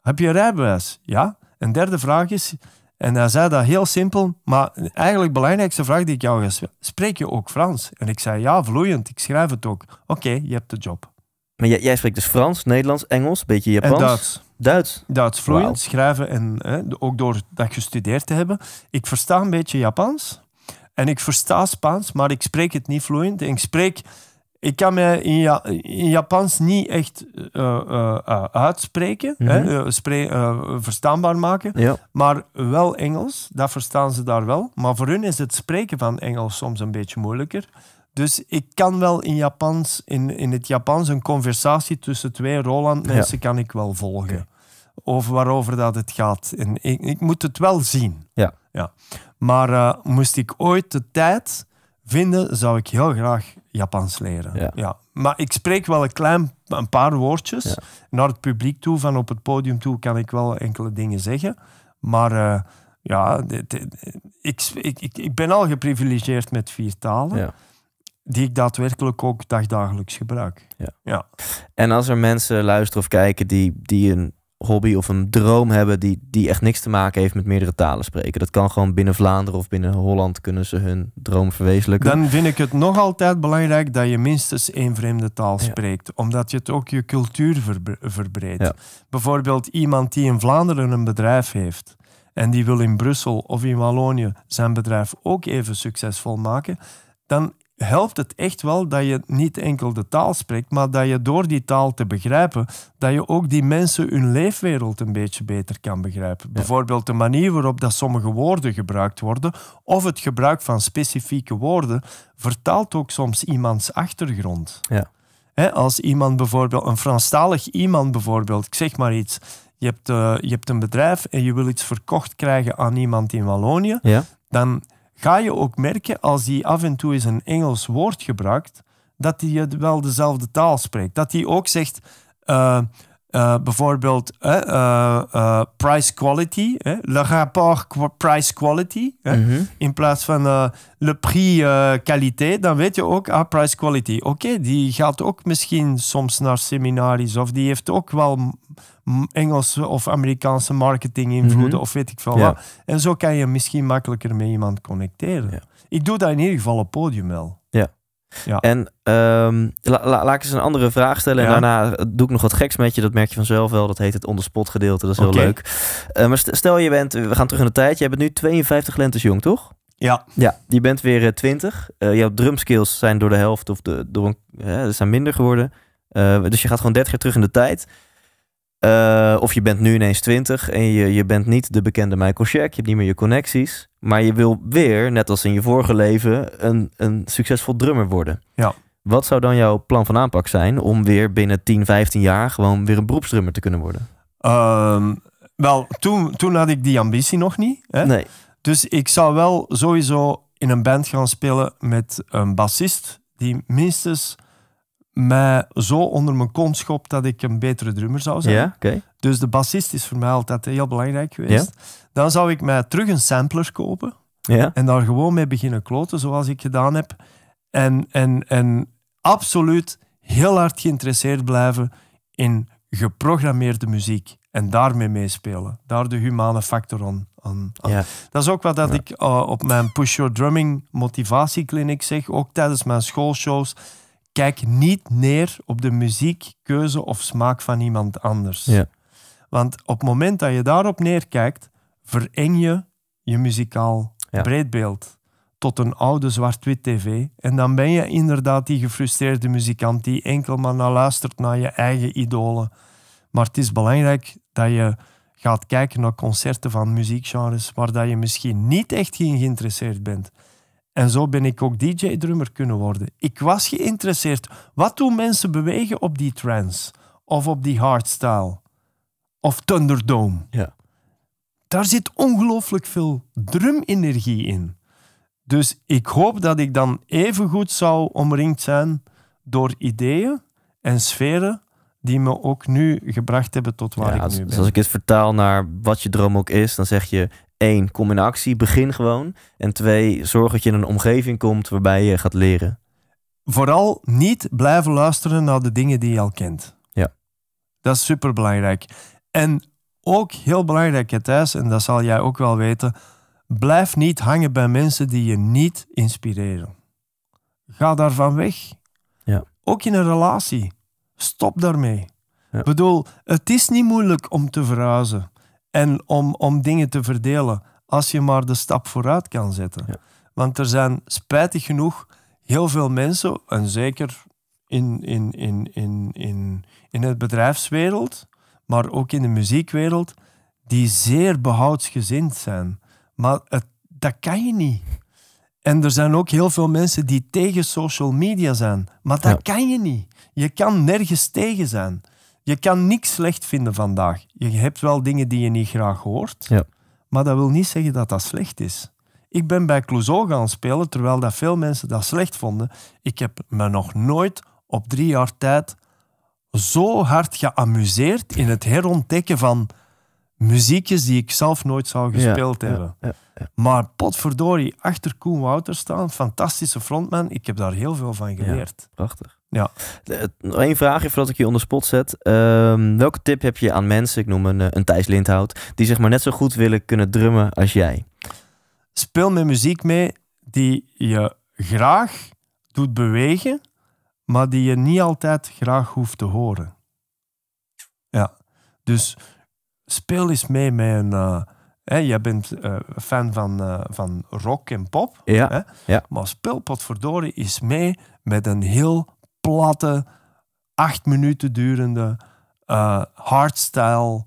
Heb je rijbewijs? Ja. En derde vraag is: En hij zei dat heel simpel, maar eigenlijk de belangrijkste vraag die ik jou ga Spreek je ook Frans? En ik zei: Ja, vloeiend, ik schrijf het ook. Oké, je hebt de job. Maar jij, spreekt dus Frans, Nederlands, Engels, een beetje Japans. En Duits. Duits. vloeiend, schrijven en hè, ook door dat gestudeerd te hebben. Ik versta een beetje Japans en ik versta Spaans, maar ik spreek het niet vloeiend. ik spreek, ik kan mij in, ja, in Japans niet echt eh, eh, eh, uitspreken, mhm. verstaanbaar maken, maar wel Engels, dat verstaan ze daar wel. Maar voor hun is het spreken van Engels soms een beetje moeilijker. Dus ik kan wel in, Japans, in, in het Japans een conversatie tussen twee Roland-mensen kan ik wel volgen. Over waarover dat het gaat. En ik, ik moet het wel zien. Ja. Ja. Maar eh, moest ik ooit de tijd vinden, zou ik heel graag Japans leren. Ja. ja. Maar ik spreek wel een klein een paar woordjes. Naar het publiek toe, van op het podium toe, kan ik wel enkele dingen zeggen. Maar eh, ja, ik, ik, ik, ben al geprivilegeerd met vier talen. Ja die ik daadwerkelijk ook dagdagelijks gebruik. Ja. ja. En als er mensen luisteren of kijken die, die een hobby of een droom hebben die, die echt niks te maken heeft met meerdere talen spreken. Dat kan gewoon binnen Vlaanderen of binnen Holland kunnen ze hun droom verwezenlijken. Dan vind ik het nog altijd belangrijk dat je minstens één vreemde taal spreekt, omdat je het ook je cultuur verbreedt. Bijvoorbeeld iemand die in Vlaanderen een bedrijf heeft en die wil in Brussel of in Wallonië zijn bedrijf ook even succesvol maken, dan helpt het echt wel dat je niet enkel de taal spreekt, maar dat je door die taal te begrijpen, dat je ook die mensen hun leefwereld een beetje beter kan begrijpen. Bijvoorbeeld de manier waarop dat sommige woorden gebruikt worden, of het gebruik van specifieke woorden, vertaalt ook soms iemands achtergrond. Ja. als iemand bijvoorbeeld, een Franstalig iemand bijvoorbeeld, ik zeg maar iets, je hebt, eh, je hebt een bedrijf en je wil iets verkocht krijgen aan iemand in Wallonië, dan ga je ook merken als hij af en toe eens een Engels woord gebruikt, dat hij wel dezelfde taal spreekt. Dat hij ook zegt. Eh, eh, bijvoorbeeld uh, price quality, le rapport price quality, mhm. in plaats van le prix qualité, dan weet je ook, ah, price quality. Oké, die gaat ook misschien soms naar seminaries of die heeft ook wel Engelse of Amerikaanse marketing invloeden mhm. of weet ik veel wat. En zo kan je misschien makkelijker met iemand connecteren. Ik doe dat in ieder geval op podium wel. Ja. En ehm, laat ik eens een andere vraag stellen. En daarna doe ik nog wat geks met je. Dat merk je vanzelf wel. Dat heet het onderspot gedeelte. Dat is okay. heel leuk. Eh, maar stel je bent, we gaan terug in de tijd. Je bent nu 52 lentes jong, toch? Ja. Ja, je bent weer 20. Uh, eh, eh, jouw drumskills zijn door de helft of de, door zijn minder geworden. dus je gaat gewoon 30 jaar terug in de tijd. Eh, of je bent nu ineens 20 en je, je bent niet de bekende Michael Scheck. Je hebt niet meer je connecties. Maar je wil weer, net als in je vorige leven, een, een succesvol drummer worden. Ja. Wat zou dan jouw plan van aanpak zijn om weer binnen 10, 15 jaar gewoon weer een beroepsdrummer te kunnen worden? Um, wel, toen, toen had ik die ambitie nog niet. Hè? Nee. Dus ik zou wel sowieso in een band gaan spelen met een bassist die minstens mij zo onder mijn kont schopt dat ik een betere drummer zou zijn. Ja, okay. Dus de bassist is voor mij altijd heel belangrijk geweest. Ja. Dan zou ik mij terug een sampler kopen ja. en daar gewoon mee beginnen kloten, zoals ik gedaan heb. En, en, en absoluut heel hard geïnteresseerd blijven in geprogrammeerde muziek en daarmee meespelen. Daar de humane factor aan. aan, Ja. Dat is ook wat dat ik eh, op mijn Push Your Drumming motivatiekliniek zeg, ook tijdens mijn schoolshows kijk niet neer op de muziekkeuze of smaak van iemand anders. Want op het moment dat je daarop neerkijkt, vereng je je muzikaal breedbeeld tot een oude zwart-wit tv. En dan ben je inderdaad die gefrustreerde muzikant die enkel maar naar luistert naar je eigen idolen. Maar het is belangrijk dat je gaat kijken naar concerten van muziekgenres waar dat je misschien niet echt in geïnteresseerd bent. En zo ben ik ook DJ-drummer kunnen worden. Ik was geïnteresseerd. Wat doen mensen bewegen op die trance? Of op die hardstyle? Of Thunderdome? Ja. Daar zit ongelooflijk veel drumenergie in. Dus ik hoop dat ik dan even goed zou omringd zijn door ideeën en sferen die me ook nu gebracht hebben tot waar ik nu ben. Als ik het vertaal naar wat je droom ook is, dan zeg je: één, kom in actie, begin gewoon. En twee, zorg dat je in een omgeving komt waarbij je gaat leren. Vooral niet blijven luisteren naar de dingen die je al kent. Ja. Dat is superbelangrijk. En ook heel belangrijk, Thijs, en dat zal jij ook wel weten, blijf niet hangen bij mensen die je niet inspireren. Ga daarvan weg. Ja. Ook in een relatie. Stop daarmee. bedoel, het is niet moeilijk om te verhuizen. En om, om dingen te verdelen, als je maar de stap vooruit kan zetten. Want er zijn spijtig genoeg heel veel mensen, en zeker in, in, in, in, in, in het bedrijfswereld, maar ook in de muziekwereld, die zeer behoudsgezind zijn. Maar het, dat kan je niet. En er zijn ook heel veel mensen die tegen social media zijn. Maar dat kan je niet. Je kan nergens tegen zijn. Je kan niks slecht vinden vandaag. Je hebt wel dingen die je niet graag hoort, ja. maar dat wil niet zeggen dat dat slecht is. Ik ben bij Clouseau gaan spelen, terwijl dat veel mensen dat slecht vonden. Ik heb me nog nooit op drie jaar tijd zo hard geamuseerd in het herontdekken van muziekjes die ik zelf nooit zou gespeeld hebben. maar potverdorie, achter Koen Wouter staan, fantastische frontman. Ik heb daar heel veel van geleerd. prachtig. Ja. Eén eh, vraagje voordat ik je onder spot zet. Ehm, welke tip heb je aan mensen, ik noem een, eh, een Thijs Lindhout, die zeg maar net zo goed willen kunnen drummen als jij? Speel met muziek mee die je graag doet bewegen, maar die je niet altijd graag hoeft te horen. Ja, dus speel eens mee met een. Eh, hè, jij bent eh, fan van, eh, van rock en pop. Ja, hè? ja. Maar speel potverdorie eens mee met een heel platte, acht minuten durende hardstyle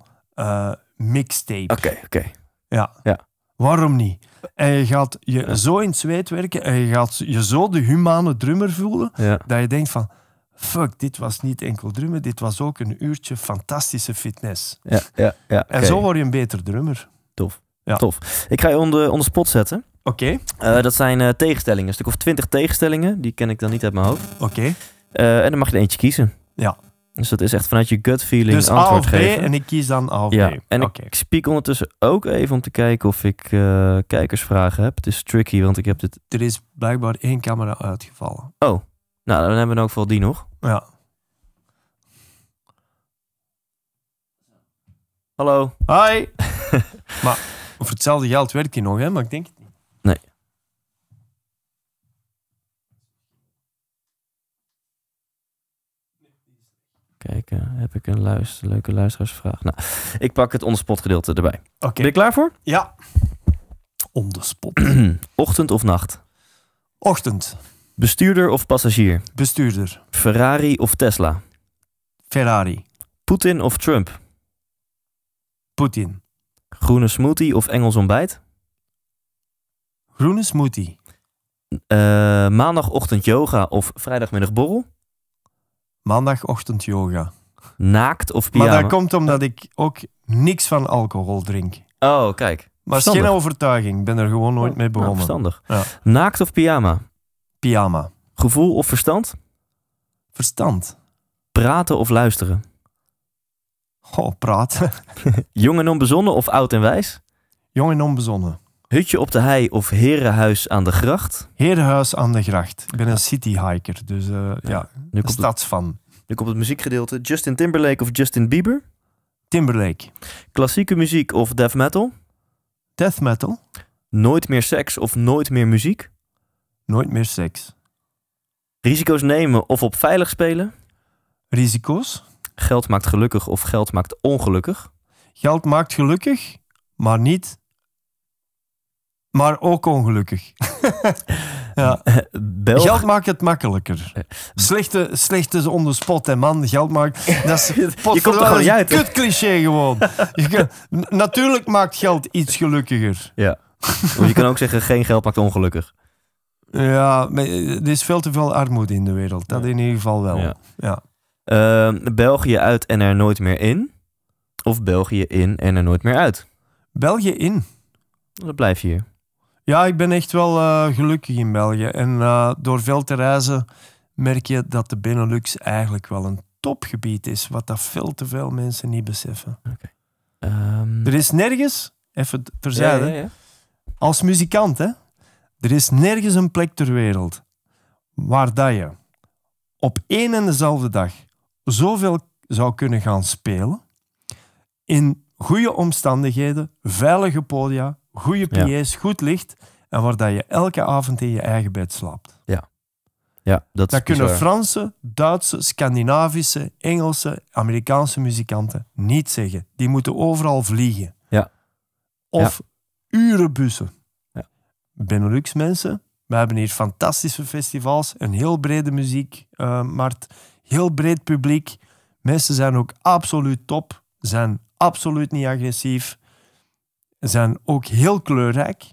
mixtape. Oké, oké. Ja. ja. Waarom niet? En je gaat je zo in het zweet werken en je gaat je zo de humane drummer voelen dat je denkt van fuck, dit was niet enkel drummen, dit was ook een uurtje fantastische fitness. Ja, ja, ja. En zo word je een beter drummer. Tof. Ja. Tof. Ik ga je onder, onder spot zetten. Oké. Eh, dat zijn eh, tegenstellingen, een stuk of twintig tegenstellingen. Die ken ik dan niet uit mijn hoofd. Oké. Eh, en dan mag je er eentje kiezen. Ja. Dus dat is echt vanuit je gut feeling dus antwoord A of en ik kies dan A of ja. En ik spiek ondertussen ook even om te kijken of ik kijkersvragen heb. Het is tricky, want ik heb dit... Er is blijkbaar één camera uitgevallen. Oh. Nou, dan hebben we ook wel die nog. Ja. Hallo. Hi. maar voor hetzelfde geld werkt hij nog, hè? Maar ik denk het niet. Nee. Kijken, heb ik een luister, leuke luisteraarsvraag? Nou, ik pak het onderspot gedeelte erbij. Oké. Ben je klaar voor? Ja. Onderspot. Ochtend of nacht? Ochtend. Bestuurder of passagier? Bestuurder. Ferrari of Tesla? Ferrari. Poetin of Trump? Poetin. Groene smoothie of Engels ontbijt? Groene smoothie. Eh, maandagochtend yoga of vrijdagmiddag borrel? Maandagochtend yoga. Naakt of pyjama? Maar dat komt omdat ik ook niks van alcohol drink. Oh, kijk. Maar geen overtuiging. Ik ben er gewoon nooit mee nou, begonnen. Nou, verstandig. Naakt of pyjama? Pyjama. Gevoel of verstand? Verstand. Praten of luisteren? Oh, praten. Jong en onbezonnen of oud en wijs? Jong en onbezonnen. Hutje op de hei of herenhuis aan de gracht? Herenhuis aan de gracht. Ik ben een cityhiker, dus uh, ja, ja nu komt stadsfan. nu komt het muziekgedeelte. Justin Timberlake of Justin Bieber? Timberlake. Klassieke muziek of death metal? Death metal. Nooit meer seks of nooit meer muziek? Nooit meer seks. Risico's nemen of op veilig spelen. Risico's. Geld maakt gelukkig of geld maakt ongelukkig. Geld maakt gelukkig, maar niet. Maar ook ongelukkig. ja. Geld maakt het makkelijker. Slechte, slechte onderspot spot, en man. Geld maakt... Dat is, je komt gewoon Kut cliché gewoon. natuurlijk maakt geld iets gelukkiger. Ja. je kan ook zeggen, geen geld maakt ongelukkig. Ja, eh, er is veel te veel armoede in de wereld. Dat in ieder geval wel. Ja. Ehm, België uit en er nooit meer in. Of België in en er nooit meer uit. België in. Dat blijf je hier. Ja, ik ben echt wel eh, gelukkig in België. En eh, door veel te reizen merk je dat de Benelux eigenlijk wel een topgebied is. Wat dat veel te veel mensen niet beseffen. Ehm, er is nergens, even terzijde, als muzikant hè er is nergens een plek ter wereld waar dat je op één en dezelfde dag zoveel zou kunnen gaan spelen, in goede omstandigheden, veilige podia, goede PA's, goed licht, en waar dat je elke avond in je eigen bed slaapt. Ja. Ja, dat, dat kunnen Franse, Duitse, Scandinavische, Engelse, Amerikaanse muzikanten niet zeggen. Die moeten overal vliegen. Ja. Of ja. uren bussen. Benelux mensen. We hebben hier fantastische festivals, een heel brede muziekmarkt, eh, uh, heel breed publiek. Mensen zijn ook absoluut top, zijn absoluut niet agressief, zijn ook heel kleurrijk.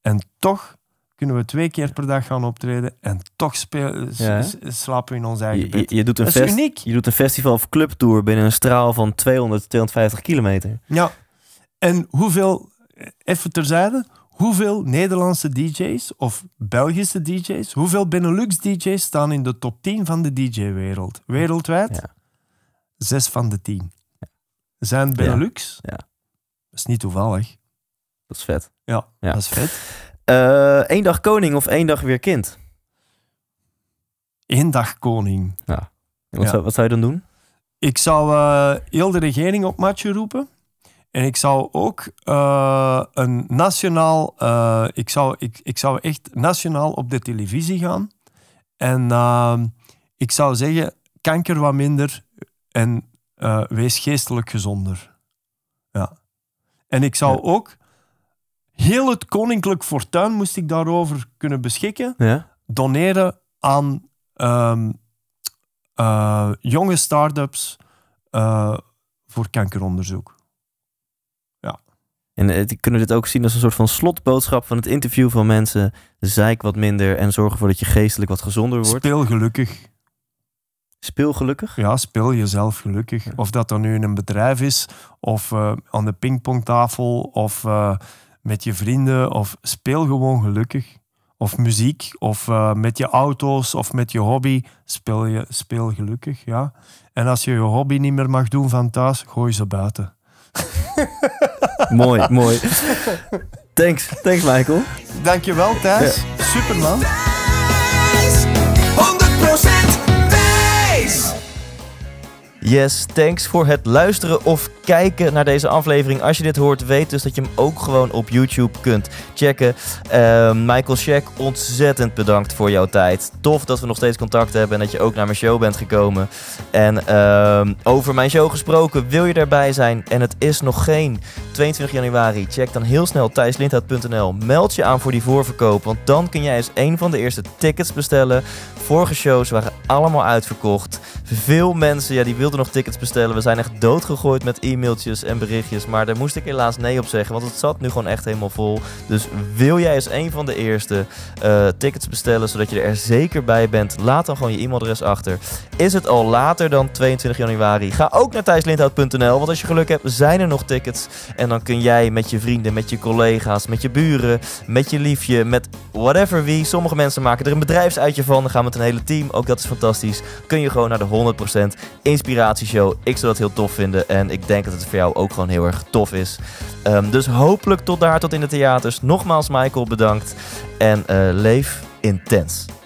En toch kunnen we twee keer per dag gaan optreden en toch ja. slapen we in ons eigen bed. Je, doet een dat is uniek. Je doet een festival of clubtour binnen een straal van 200, 250 kilometer. Ja, en hoeveel, eh, even terzijde, Hoeveel Nederlandse DJ's of Belgische DJ's, hoeveel Benelux DJ's staan in de top 10 van de DJ-wereld? Wereldwijd? Zes van de tien. Ja. Zijn Benelux? Ja. Dat is niet toevallig. Dat is vet. Ja, dat is vet. Eén eh, dag koning of één dag weer kind? Eén dag koning. Ja. Wat, zou, wat zou je dan doen? Ik zou eh, heel de regering op matje roepen. En ik zou ook eh, een nationaal, eh, ik, zou, ik, ik zou echt nationaal op de televisie gaan. En ehm, ik zou zeggen, kanker wat minder en eh, wees geestelijk gezonder. Ja. En ik zou ook heel het koninklijk fortuin, moest ik daarover kunnen beschikken, ja. doneren aan ehm, jonge start-ups voor kankeronderzoek. En het, eh, kunnen we dit ook zien als een soort van slotboodschap van het interview van mensen. Zeik wat minder en zorg ervoor dat je geestelijk wat gezonder wordt. Speel gelukkig. Speel gelukkig? Ja, speel jezelf gelukkig. Of dat dan nu in een bedrijf is, of eh, aan de pingpongtafel, of eh, met je vrienden. Of speel gewoon gelukkig. Of muziek, of met je auto's, of met je hobby. Speel, je, speel gelukkig, ja. En als je je hobby niet meer mag doen van thuis, gooi ze buiten. mooi, mooi. Thanks, thanks Michael. Dankjewel Thijs. Ja. Superman. Yes, thanks voor het luisteren of kijken naar deze aflevering. Als je dit hoort, weet dus dat je hem ook gewoon op YouTube kunt checken. Ehm, Michael Scheck, ontzettend bedankt voor jouw tijd. Tof dat we nog steeds contact hebben en dat je ook naar mijn show bent gekomen. En ehm, over mijn show gesproken, wil je daarbij zijn en het is nog geen 22 januari, check dan heel snel thijslindhout.nl. Meld je aan voor die voorverkoop, want dan kun jij eens een van de eerste tickets bestellen vorige shows waren allemaal uitverkocht. Veel mensen ja, die wilden nog tickets bestellen. We zijn echt doodgegooid met e-mailtjes en berichtjes. Maar daar moest ik helaas nee op zeggen, want het zat nu gewoon echt helemaal vol. Dus wil jij als een van de eerste eh, tickets bestellen, zodat je er zeker bij bent? Laat dan gewoon je e-mailadres achter. Is het al later dan 22 januari? Ga ook naar thijslindhout.nl, want als je geluk hebt, zijn er nog tickets. En dan kun jij met je vrienden, met je collega's, met je buren, met je liefje, met whatever wie. Sommige mensen maken er een bedrijfsuitje van. Dan gaan we het hele team. Ook dat is fantastisch. Kun je gewoon naar de 100% inspiratieshow. Ik zou dat heel tof vinden. En ik denk dat het voor jou ook gewoon heel erg tof is. Ehm, dus hopelijk tot daar, tot in de theaters. Nogmaals, Michael, bedankt. En eh, leef intens.